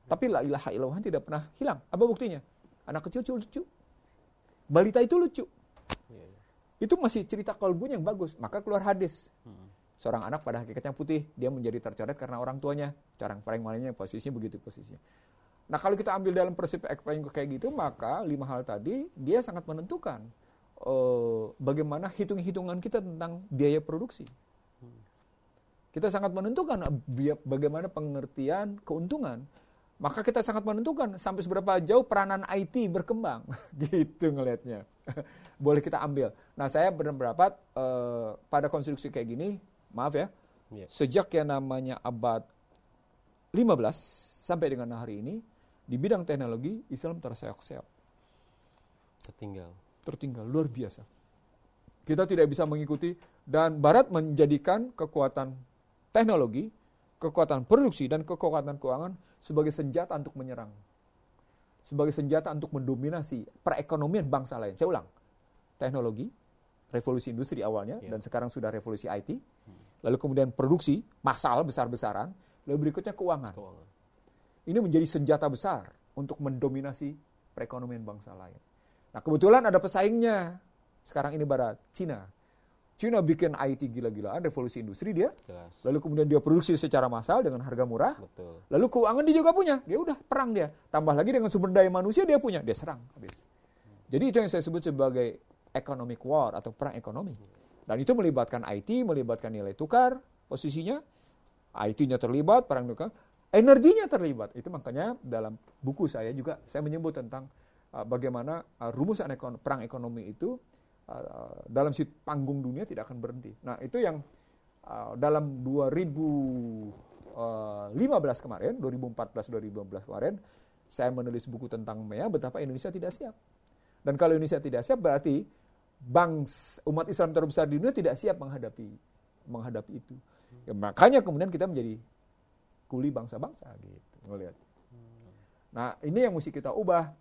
Tapi la ilaha ilmah tidak pernah hilang. Apa buktinya? Anak kecil lucu, lucu. Balita itu lucu. Iya, iya. Itu masih cerita kolbun yang bagus. Maka keluar hadis. Hmm. seorang anak pada hakikatnya putih, dia menjadi tercoret karena orang tuanya. yang paling malamnya posisinya begitu posisinya. Nah kalau kita ambil dalam prinsip persib kayak gitu maka lima hal tadi dia sangat menentukan uh, bagaimana hitung-hitungan kita tentang biaya produksi. Kita sangat menentukan eh, bagaimana pengertian keuntungan. Maka kita sangat menentukan sampai seberapa jauh peranan IT berkembang, *laughs* gitu ngelihatnya. *laughs* Boleh kita ambil. Nah saya berpendapat uh, pada konstruksi kayak gini, maaf ya, yeah. sejak yang namanya abad 15 sampai dengan hari ini di bidang teknologi Islam terseok-seok. Tertinggal. Tertinggal luar biasa. Kita tidak bisa mengikuti dan Barat menjadikan kekuatan teknologi, kekuatan produksi dan kekuatan keuangan sebagai senjata untuk menyerang. Sebagai senjata untuk mendominasi perekonomian bangsa lain. Saya ulang. Teknologi, revolusi industri awalnya yeah. dan sekarang sudah revolusi IT. Hmm. Lalu kemudian produksi massal besar-besaran, lalu berikutnya keuangan. keuangan ini menjadi senjata besar untuk mendominasi perekonomian bangsa lain. Nah kebetulan ada pesaingnya, sekarang ini Barat, Cina. Cina bikin IT gila-gilaan, revolusi industri dia. Jelas. Lalu kemudian dia produksi secara massal dengan harga murah. Betul. Lalu keuangan dia juga punya. Dia ya udah perang dia. Tambah lagi dengan sumber daya manusia dia punya. Dia serang habis. Jadi itu yang saya sebut sebagai economic war atau perang ekonomi. Dan itu melibatkan IT, melibatkan nilai tukar posisinya. IT-nya terlibat, perang nuklir energinya terlibat. Itu makanya dalam buku saya juga saya menyebut tentang uh, bagaimana uh, rumusan ekon perang ekonomi itu uh, uh dalam si panggung dunia tidak akan berhenti. Nah, itu yang uh, dalam 2015 uh, kemarin, 2014 2015 kemarin saya menulis buku tentang MEA betapa Indonesia tidak siap. Dan kalau Indonesia tidak siap berarti bangs umat Islam terbesar di dunia tidak siap menghadapi menghadapi itu. Ya, makanya kemudian kita menjadi kuli bangsa-bangsa gitu ngelihat. Nah ini yang mesti kita ubah.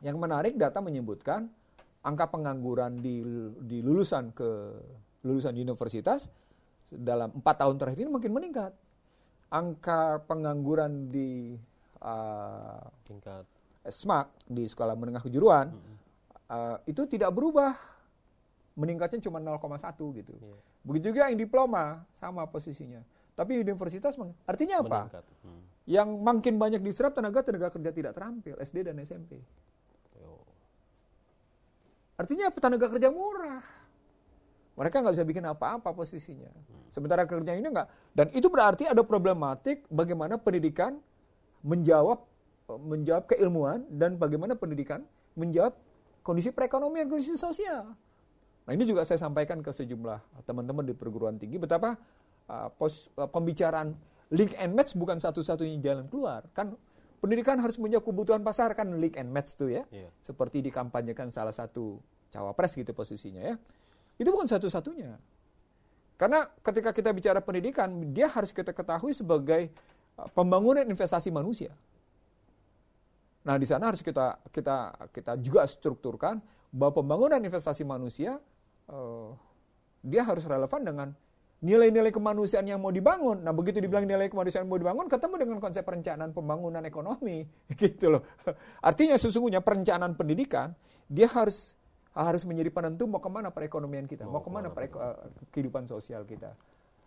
Yang menarik data menyebutkan angka pengangguran di, di lulusan ke lulusan universitas dalam empat tahun terakhir ini makin meningkat. Angka pengangguran di uh, tingkat SMAK di sekolah menengah kejuruan uh, itu tidak berubah meningkatnya cuma 0,1 gitu. Iya. Begitu juga yang diploma sama posisinya. Tapi universitas artinya apa? Hmm. Yang makin banyak diserap tenaga-tenaga kerja tidak terampil, SD dan SMP. Artinya Artinya tenaga kerja murah. Mereka nggak bisa bikin apa-apa posisinya. Hmm. Sementara kerja ini nggak. Dan itu berarti ada problematik bagaimana pendidikan menjawab menjawab keilmuan dan bagaimana pendidikan menjawab kondisi perekonomian, kondisi sosial. Nah ini juga saya sampaikan ke sejumlah teman-teman di perguruan tinggi betapa Uh, pos, uh, pembicaraan link and match bukan satu-satunya jalan keluar. Kan pendidikan harus punya kebutuhan pasar kan link and match tuh ya. Yeah. Seperti dikampanyekan salah satu cawapres gitu posisinya ya. Itu bukan satu-satunya. Karena ketika kita bicara pendidikan, dia harus kita ketahui sebagai uh, pembangunan investasi manusia. Nah, di sana harus kita kita kita juga strukturkan bahwa pembangunan investasi manusia uh, dia harus relevan dengan nilai-nilai kemanusiaan yang mau dibangun. Nah, begitu dibilang nilai kemanusiaan yang mau dibangun, ketemu dengan konsep perencanaan pembangunan ekonomi, *laughs* gitu loh. Artinya sesungguhnya perencanaan pendidikan dia harus harus menjadi penentu mau kemana perekonomian kita, mau, kemana kehidupan sosial kita.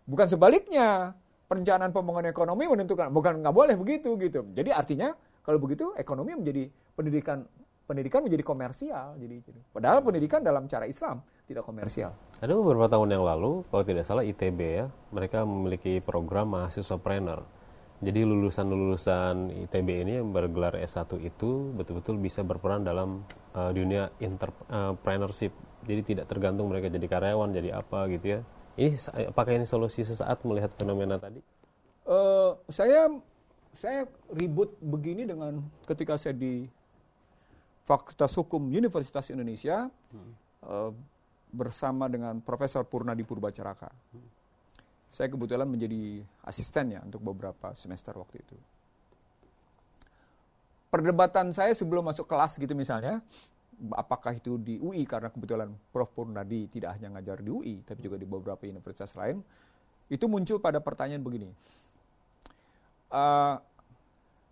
Bukan sebaliknya, perencanaan pembangunan ekonomi menentukan bukan nggak boleh begitu gitu. Jadi artinya kalau begitu ekonomi menjadi pendidikan pendidikan menjadi komersial. Jadi, jadi padahal pendidikan dalam cara Islam tidak komersial. Ada beberapa tahun yang lalu, kalau tidak salah ITB ya, mereka memiliki program mahasiswa trainer. Jadi lulusan-lulusan ITB ini yang bergelar S1 itu betul-betul bisa berperan dalam uh, dunia entrepreneurship. Eh, jadi tidak tergantung mereka jadi karyawan, jadi apa gitu ya. Ini eh, apakah ini solusi sesaat melihat fenomena tadi? Uh, saya saya ribut begini dengan ketika saya di Fakultas Hukum Universitas Indonesia hmm. uh, bersama dengan Profesor Purnadi Purbacaraka. Hmm. Saya kebetulan menjadi asistennya untuk beberapa semester waktu itu. Perdebatan saya sebelum masuk kelas gitu misalnya, apakah itu di UI karena kebetulan Prof Purnadi tidak hanya ngajar di UI tapi juga di beberapa universitas lain, itu muncul pada pertanyaan begini. Uh,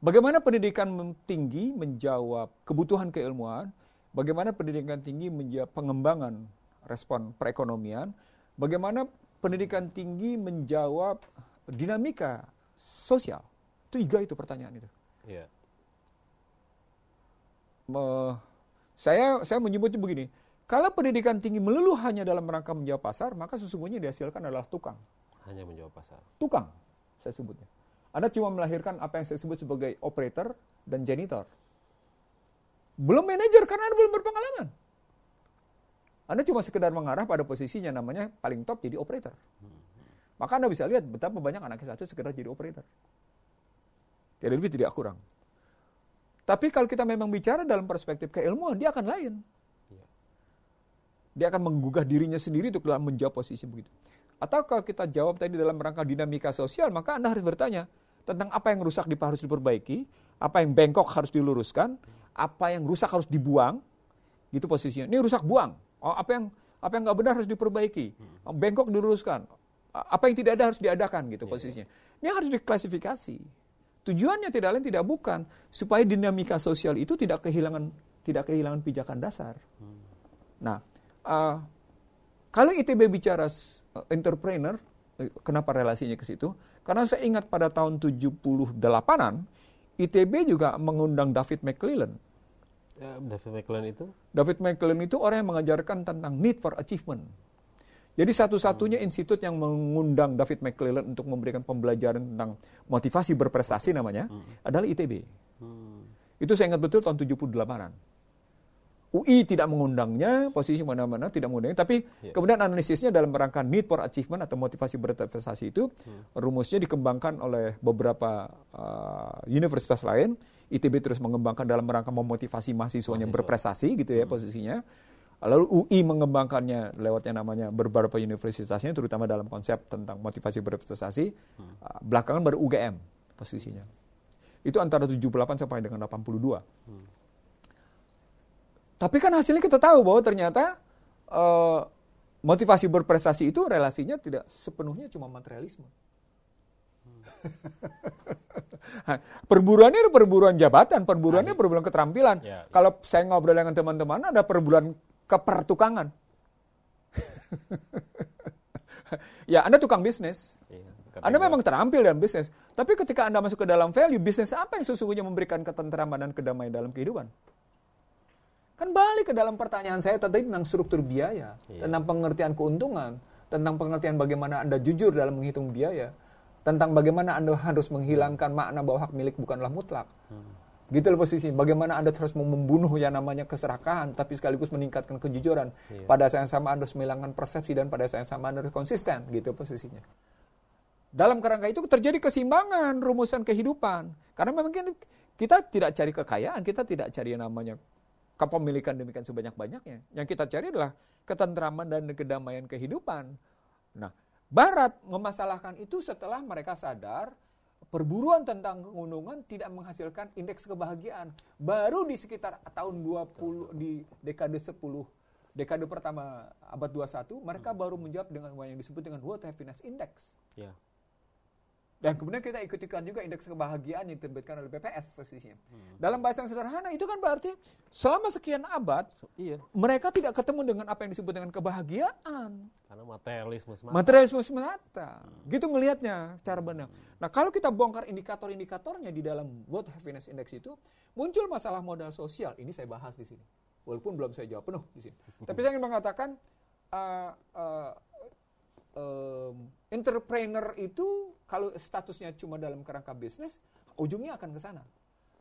Bagaimana pendidikan tinggi menjawab kebutuhan keilmuan? Bagaimana pendidikan tinggi menjawab pengembangan respon perekonomian? Bagaimana pendidikan tinggi menjawab dinamika sosial? Tiga itu pertanyaan itu. Yeah. Iya. saya saya menyebutnya begini. Kalau pendidikan tinggi melulu hanya dalam rangka menjawab pasar, maka sesungguhnya dihasilkan adalah tukang. Hanya menjawab pasar. Tukang, saya sebutnya. Anda cuma melahirkan apa yang saya sebut sebagai operator dan janitor. Belum manajer karena Anda belum berpengalaman. Anda cuma sekedar mengarah pada posisinya namanya paling top jadi operator. Maka Anda bisa lihat betapa banyak anak S1 sekedar jadi operator. Tidak lebih tidak kurang. Tapi kalau kita memang bicara dalam perspektif keilmuan, dia akan lain. Dia akan menggugah dirinya sendiri untuk dalam menjawab posisi begitu. Atau kalau kita jawab tadi dalam rangka dinamika sosial, maka Anda harus bertanya, tentang apa yang rusak di, harus diperbaiki, apa yang bengkok harus diluruskan, apa yang rusak harus dibuang, gitu posisinya. Ini rusak buang. Oh, apa yang apa yang nggak benar harus diperbaiki, hmm. oh, bengkok diluruskan, apa yang tidak ada harus diadakan gitu iya, iya. posisinya. Ini harus diklasifikasi. Tujuannya tidak lain tidak bukan supaya dinamika sosial itu tidak kehilangan tidak kehilangan pijakan dasar. Hmm. Nah, uh, kalau ITB bicara e, entrepreneur, e, kenapa relasinya ke situ? Karena saya ingat pada tahun 78-an, ITB juga mengundang David McClellan. Ya, David McClellan itu? David McClellan itu orang yang mengajarkan tentang need for achievement. Jadi satu-satunya hmm. institut yang mengundang David McClellan untuk memberikan pembelajaran tentang motivasi berprestasi namanya hmm. adalah ITB. Hmm. Itu saya ingat betul tahun 78-an. UI tidak mengundangnya, posisi mana-mana tidak mengundangnya, tapi yeah. kemudian analisisnya dalam rangka need for achievement atau motivasi berinvestasi itu hmm. rumusnya dikembangkan oleh beberapa uh, universitas lain. ITB terus mengembangkan dalam rangka memotivasi mahasiswanya Mahasiswa. berprestasi gitu ya hmm. posisinya. Lalu UI mengembangkannya lewat yang namanya beberapa universitasnya, terutama dalam konsep tentang motivasi berprestasi. Hmm. Ah, belakangan baru UGM posisinya. Itu antara 78 sampai dengan 82. Hmm tapi kan hasilnya kita tahu bahwa ternyata uh, motivasi berprestasi itu relasinya tidak sepenuhnya cuma materialisme. Hmm. *laughs* perburuannya ada perburuan jabatan, perburuannya Amin. Nah, iya. perburuan keterampilan. Ya, Kalau saya ngobrol dengan teman-teman ada perburuan kepertukangan. *laughs* ya, Anda tukang bisnis. Iya, anda memang terampil dalam bisnis, tapi ketika Anda masuk ke dalam value, bisnis apa yang sesungguhnya memberikan ketenteraman dan kedamaian dalam kehidupan? Kan balik ke dalam pertanyaan saya tadi tentang struktur biaya, iya. tentang pengertian keuntungan, tentang pengertian bagaimana Anda jujur dalam menghitung biaya, tentang bagaimana Anda harus menghilangkan makna bahwa hak milik bukanlah mutlak. Hmm. Gitu loh posisi, bagaimana Anda harus membunuh yang namanya keserakahan, tapi sekaligus meningkatkan kejujuran. Iya. Pada saat yang sama Anda harus menghilangkan persepsi, dan pada saat yang sama Anda harus konsisten, gitu posisinya dalam kerangka itu terjadi kesimbangan rumusan kehidupan. Karena memang kita tidak cari kekayaan, kita tidak cari yang namanya kepemilikan demikian sebanyak-banyaknya. Yang kita cari adalah ketentraman dan kedamaian kehidupan. Nah, Barat memasalahkan itu setelah mereka sadar perburuan tentang keuntungan tidak menghasilkan indeks kebahagiaan. Baru di sekitar tahun 20 di dekade 10 dekade pertama abad 21 mereka hmm. baru menjawab dengan yang disebut dengan World Happiness Index. Yeah. Dan kemudian kita ikut juga indeks kebahagiaan yang diterbitkan oleh BPS persisnya. Hmm. Dalam bahasa yang sederhana itu kan berarti selama sekian abad so, iya. mereka tidak ketemu dengan apa yang disebut dengan kebahagiaan. Karena materialisme semata. Materialisme semata. Hmm. Gitu ngelihatnya cara benar. Hmm. Nah, kalau kita bongkar indikator-indikatornya di dalam World Happiness Index itu muncul masalah modal sosial. Ini saya bahas di sini. Walaupun belum saya jawab penuh di sini. Tapi saya ingin mengatakan uh, uh, entrepreneur itu kalau statusnya cuma dalam kerangka bisnis, ujungnya akan ke sana.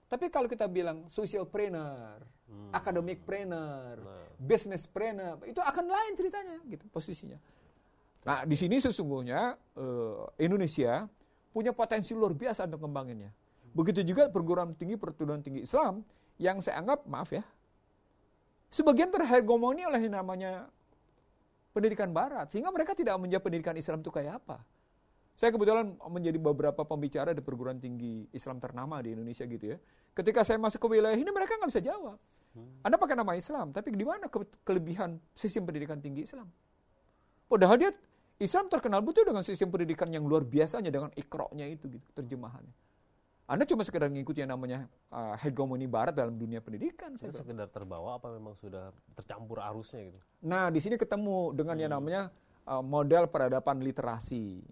Tapi kalau kita bilang social trainer, hmm. academic trainer, nah. business trainer, itu akan lain ceritanya gitu posisinya. Nah, di sini sesungguhnya uh, Indonesia punya potensi luar biasa untuk kembanginnya. Begitu juga perguruan tinggi perguruan tinggi Islam yang saya anggap maaf ya sebagian terhegemoni oleh namanya pendidikan barat. Sehingga mereka tidak menjawab pendidikan Islam itu kayak apa. Saya kebetulan menjadi beberapa pembicara di perguruan tinggi Islam ternama di Indonesia gitu ya. Ketika saya masuk ke wilayah ini mereka nggak bisa jawab. Hmm. Anda pakai nama Islam, tapi di mana ke kelebihan sistem pendidikan tinggi Islam? Padahal dia Islam terkenal betul dengan sistem pendidikan yang luar biasanya dengan ikroknya itu gitu, terjemahannya. Anda cuma sekedar ngikutin yang namanya uh, hegemoni Barat dalam dunia pendidikan. saya sekedar terbawa apa memang sudah tercampur arusnya gitu? Nah, di sini ketemu dengan hmm. yang namanya uh, model peradaban literasi.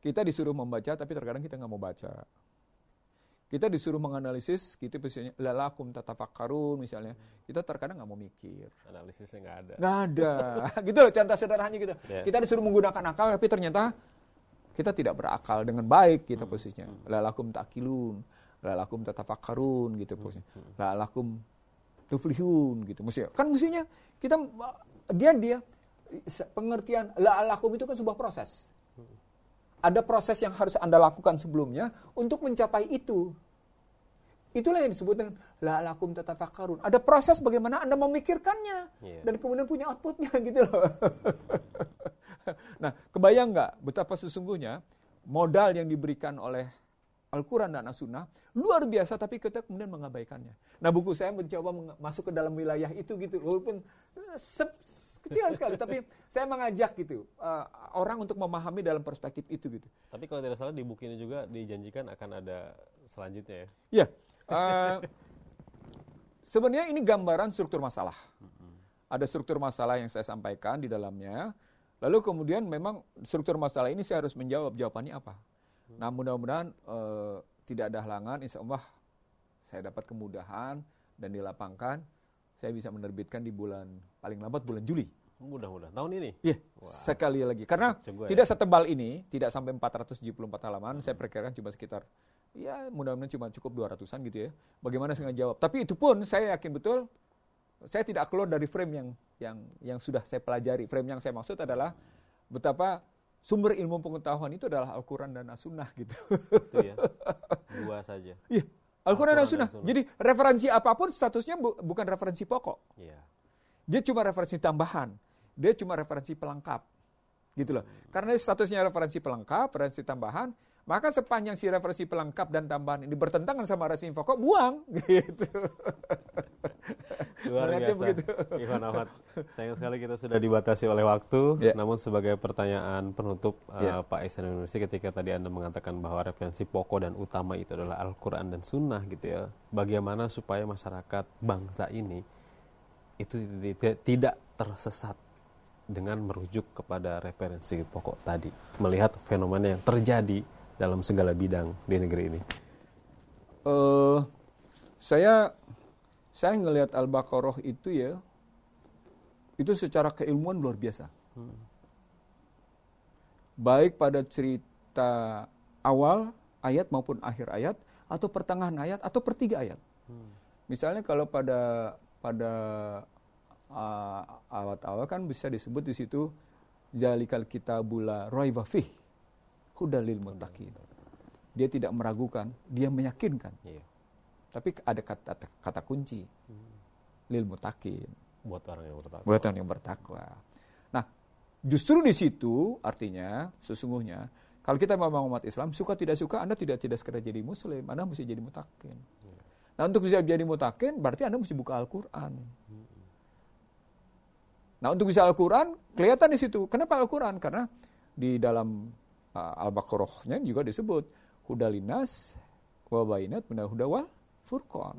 Kita disuruh membaca, tapi terkadang kita nggak mau baca. Kita disuruh menganalisis, gitu misalnya, lalakum tatafakarun misalnya. Kita terkadang nggak mau mikir. Analisisnya nggak ada. Nggak ada. *laughs* gitu loh, contoh sederhananya gitu. Yeah. Kita disuruh menggunakan akal, tapi ternyata kita tidak berakal dengan baik gitu hmm. posisinya. Hmm. Lalakum takilun, lalakum tatafakarun gitu hmm. posisinya. Hmm. la Lalakum tuflihun gitu maksudnya. Kan mestinya kita dia dia pengertian la lalakum itu kan sebuah proses. Ada proses yang harus Anda lakukan sebelumnya untuk mencapai itu. Itulah yang disebut dengan la'alakum tatafakarun. Ada proses bagaimana Anda memikirkannya. Yeah. Dan kemudian punya outputnya *laughs* gitu loh. *laughs* nah, kebayang nggak betapa sesungguhnya modal yang diberikan oleh Al-Quran dan As-Sunnah luar biasa tapi kita kemudian mengabaikannya. Nah buku saya mencoba masuk ke dalam wilayah itu gitu walaupun eh, kecil sekali tapi saya mengajak gitu uh, orang untuk memahami dalam perspektif itu gitu. Tapi kalau tidak salah di buku ini juga dijanjikan akan ada selanjutnya ya. Iya. Uh, sebenarnya ini gambaran struktur masalah. Ada struktur masalah yang saya sampaikan di dalamnya Lalu kemudian memang struktur masalah ini saya harus menjawab jawabannya apa. Hmm. Nah mudah-mudahan uh, tidak ada halangan, insya Allah saya dapat kemudahan dan dilapangkan. Saya bisa menerbitkan di bulan paling lambat bulan Juli. Mudah-mudahan tahun ini. Iya, yeah, sekali lagi. Karena ya. tidak ya. setebal ini, tidak sampai 474 halaman, hmm. saya perkirakan cuma sekitar ya mudah-mudahan cuma cukup 200-an gitu ya. Bagaimana saya jawab. Tapi itu pun saya yakin betul saya tidak keluar dari frame yang yang yang sudah saya pelajari. Frame yang saya maksud adalah betapa sumber ilmu pengetahuan itu adalah Al-Qur'an dan As-Sunnah gitu. Itu ya. Dua saja. *laughs* Iya. Al-Quran Al dan Sunnah. Jadi referensi apapun statusnya bu bukan referensi pokok. Iya. Dia cuma referensi tambahan. Dia cuma referensi pelengkap. Gitu loh. Karena statusnya referensi pelengkap, referensi tambahan, maka sepanjang si referensi pelengkap dan tambahan ini bertentangan sama referensi pokok, buang *laughs* gitu. Luar biasa. Begitu. Ivan Ahmad, sayang sekali kita sudah dibatasi oleh waktu. Yeah. Namun sebagai pertanyaan penutup yeah. uh, ya. Pak Ihsan universi ketika tadi Anda mengatakan bahwa referensi pokok dan utama itu adalah Al-Qur'an dan Sunnah gitu ya. Bagaimana supaya masyarakat bangsa ini itu tidak tersesat dengan merujuk kepada referensi pokok tadi, melihat fenomena yang terjadi dalam segala bidang di negeri ini? Uh, saya saya ngelihat Al-Baqarah itu ya, itu secara keilmuan luar biasa. Hmm. Baik pada cerita awal ayat maupun akhir ayat, atau pertengahan ayat, atau pertiga ayat. Hmm. Misalnya kalau pada pada uh, awal-awal kan bisa disebut di situ jalikal kita bula Hmm hudalil muttaqin. Dia tidak meragukan, dia meyakinkan. Iya. Tapi ada kata, kata, kunci. Hmm. Lil mutakin. Buat orang yang bertakwa. Buat orang yang bertakwa. Nah, justru di situ artinya sesungguhnya kalau kita memang umat Islam suka tidak suka Anda tidak tidak sekedar jadi muslim, Anda mesti jadi mutakin. Iya. Nah, untuk bisa jadi mutakin berarti Anda mesti buka Al-Qur'an. Hmm. Nah, untuk bisa Al-Qur'an kelihatan di situ. Kenapa Al-Qur'an? Karena di dalam uh, Al-Baqarahnya juga disebut hudalinas wabainat minal hudawa furqan.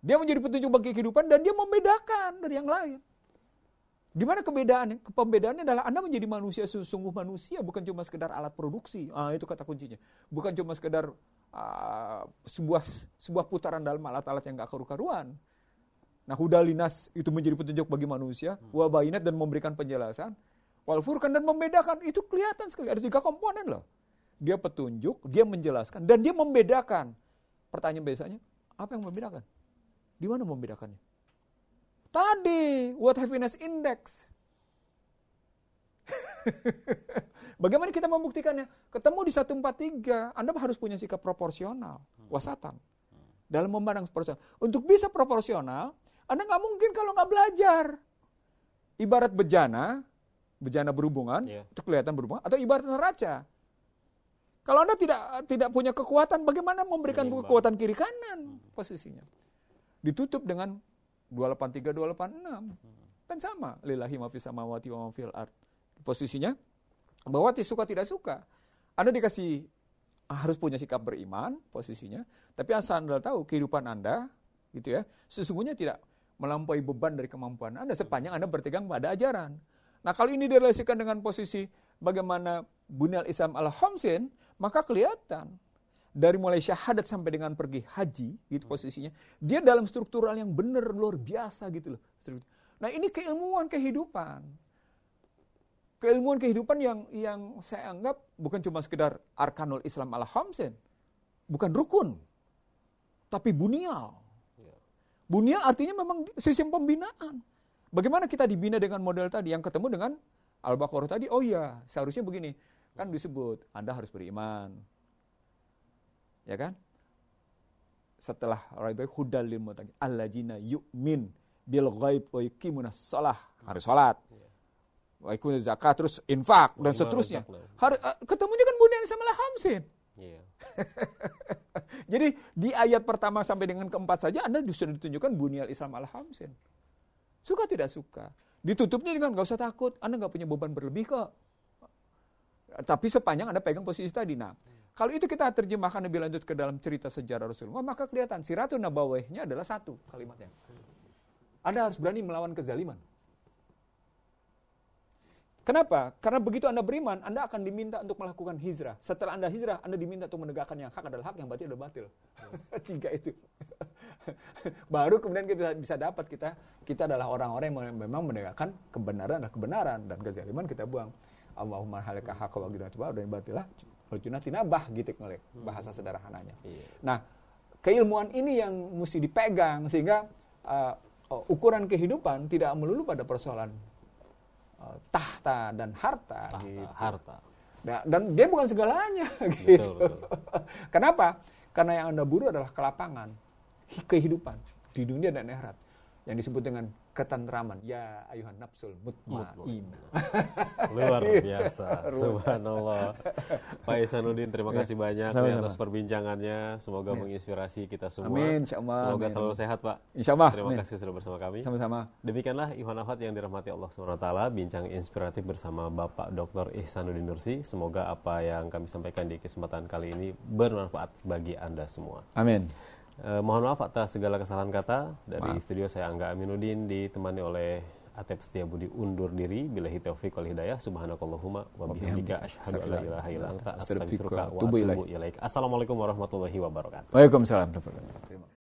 Dia menjadi petunjuk bagi kehidupan dan dia membedakan dari yang lain. Di mana kebedaannya? Pembedaannya adalah Anda menjadi manusia sungguh manusia, bukan cuma sekedar alat produksi. Ah, itu kata kuncinya. Bukan cuma sekedar uh, sebuah sebuah putaran dalam alat-alat yang gak karu-karuan. Nah, hudalinas itu menjadi petunjuk bagi manusia, wabainat dan memberikan penjelasan. Furkan dan membedakan itu kelihatan sekali. Ada tiga komponen loh. Dia petunjuk, dia menjelaskan, dan dia membedakan. Pertanyaan biasanya, apa yang membedakan? Di mana membedakannya? Tadi, what happiness index. *laughs* Bagaimana kita membuktikannya? Ketemu di 143, Anda harus punya sikap proporsional, wasatan. Dalam memandang proporsional. Untuk bisa proporsional, Anda nggak mungkin kalau nggak belajar. Ibarat bejana, bejana berhubungan, yeah. itu kelihatan berhubungan atau ibarat neraca. Kalau Anda tidak tidak punya kekuatan, bagaimana memberikan Menimbang. kekuatan kiri kanan hmm. posisinya? Ditutup dengan 283 286. Hmm. Kan sama, lillahi ma fis samawati wa fil ard. Posisinya bahwa suka tidak suka. Anda dikasih harus punya sikap beriman posisinya, tapi asal Anda tahu kehidupan Anda gitu ya, sesungguhnya tidak melampaui beban dari kemampuan Anda sepanjang Anda bertegang pada ajaran. Nah kalau ini direlasikan dengan posisi bagaimana Bunyal Islam al-Homsin, maka kelihatan dari mulai syahadat sampai dengan pergi haji gitu hmm. posisinya dia dalam struktural yang benar luar biasa gitu loh nah ini keilmuan kehidupan keilmuan kehidupan yang yang saya anggap bukan cuma sekedar arkanul Islam al Hamsin bukan rukun tapi bunial ya. bunial artinya memang sistem pembinaan Bagaimana kita dibina dengan model tadi yang ketemu dengan Al-Baqarah tadi? Oh iya, seharusnya begini. Kan disebut Anda harus beriman. Ya kan? Setelah Rabbul hudal lil Allah allazina yu'min bil ghaib wa yuqimunas shalah. Harus salat. Iya. Wa zakat terus infak dan seterusnya. Harus eh, ketemunya kan bunyian sama lah hamsin. Iya. *laughs* Jadi di ayat pertama sampai dengan keempat saja Anda sudah ditunjukkan al Islam al-hamsin. Suka tidak suka. Ditutupnya dengan nggak usah takut, Anda nggak punya beban berlebih kok. Tapi sepanjang Anda pegang posisi tadi. Nah, kalau itu kita terjemahkan lebih lanjut ke dalam cerita sejarah Rasulullah, maka kelihatan si Ratu Nabawihnya adalah satu kalimatnya. Anda harus berani melawan kezaliman. Kenapa? Karena begitu Anda beriman, Anda akan diminta untuk melakukan hijrah. Setelah Anda hijrah, Anda diminta untuk menegakkan yang hak adalah hak, yang batil adalah batil. *laughs* Tiga itu. *laughs* baru kemudian kita bisa, bisa dapat kita kita adalah orang-orang yang memang menegakkan kebenaran dan kebenaran dan kezaliman kita buang. Allahumma halika haqqa wa ginatuba dan batilah rujuna tinabah gitu oleh ya, hmm. bahasa sederhananya. Iya. Nah, keilmuan ini yang mesti dipegang sehingga uh, ukuran kehidupan tidak melulu pada persoalan uh, tahta dan harta tahta, gitu. harta. Nah, dan dia bukan segalanya *laughs* gitu. Betul, betul. Kenapa? Karena yang Anda buru adalah kelapangan kehidupan di dunia dan akhirat yang disebut dengan ketentraman ya ayuhan nafsul mutmainah luar *laughs* biasa subhanallah Pak Isanuddin terima ya. kasih banyak Sama -sama. Ya atas perbincangannya semoga ya. menginspirasi kita semua Amin insyaallah semoga Amin. selalu sehat Pak insyaallah terima Amin. kasih sudah bersama kami sama-sama demikianlah Iwan Afat yang dirahmati Allah SWT bincang inspiratif bersama Bapak Dr. Ihsanuddin Nursi semoga apa yang kami sampaikan di kesempatan kali ini bermanfaat bagi Anda semua Amin Eh, mohon maaf atas segala kesalahan kata. Dari maaf. studio saya Angga Aminuddin ditemani oleh Atep Setia Budi undur diri. Bila taufiq wal hidayah. Subhanakallahumma wa bihamdika asyhadu an la ilaha illa anta astaghfiruka wa atubu ilaik. Assalamualaikum warahmatullahi wabarakatuh. Waalaikumsalam warahmatullahi wabarakatuh.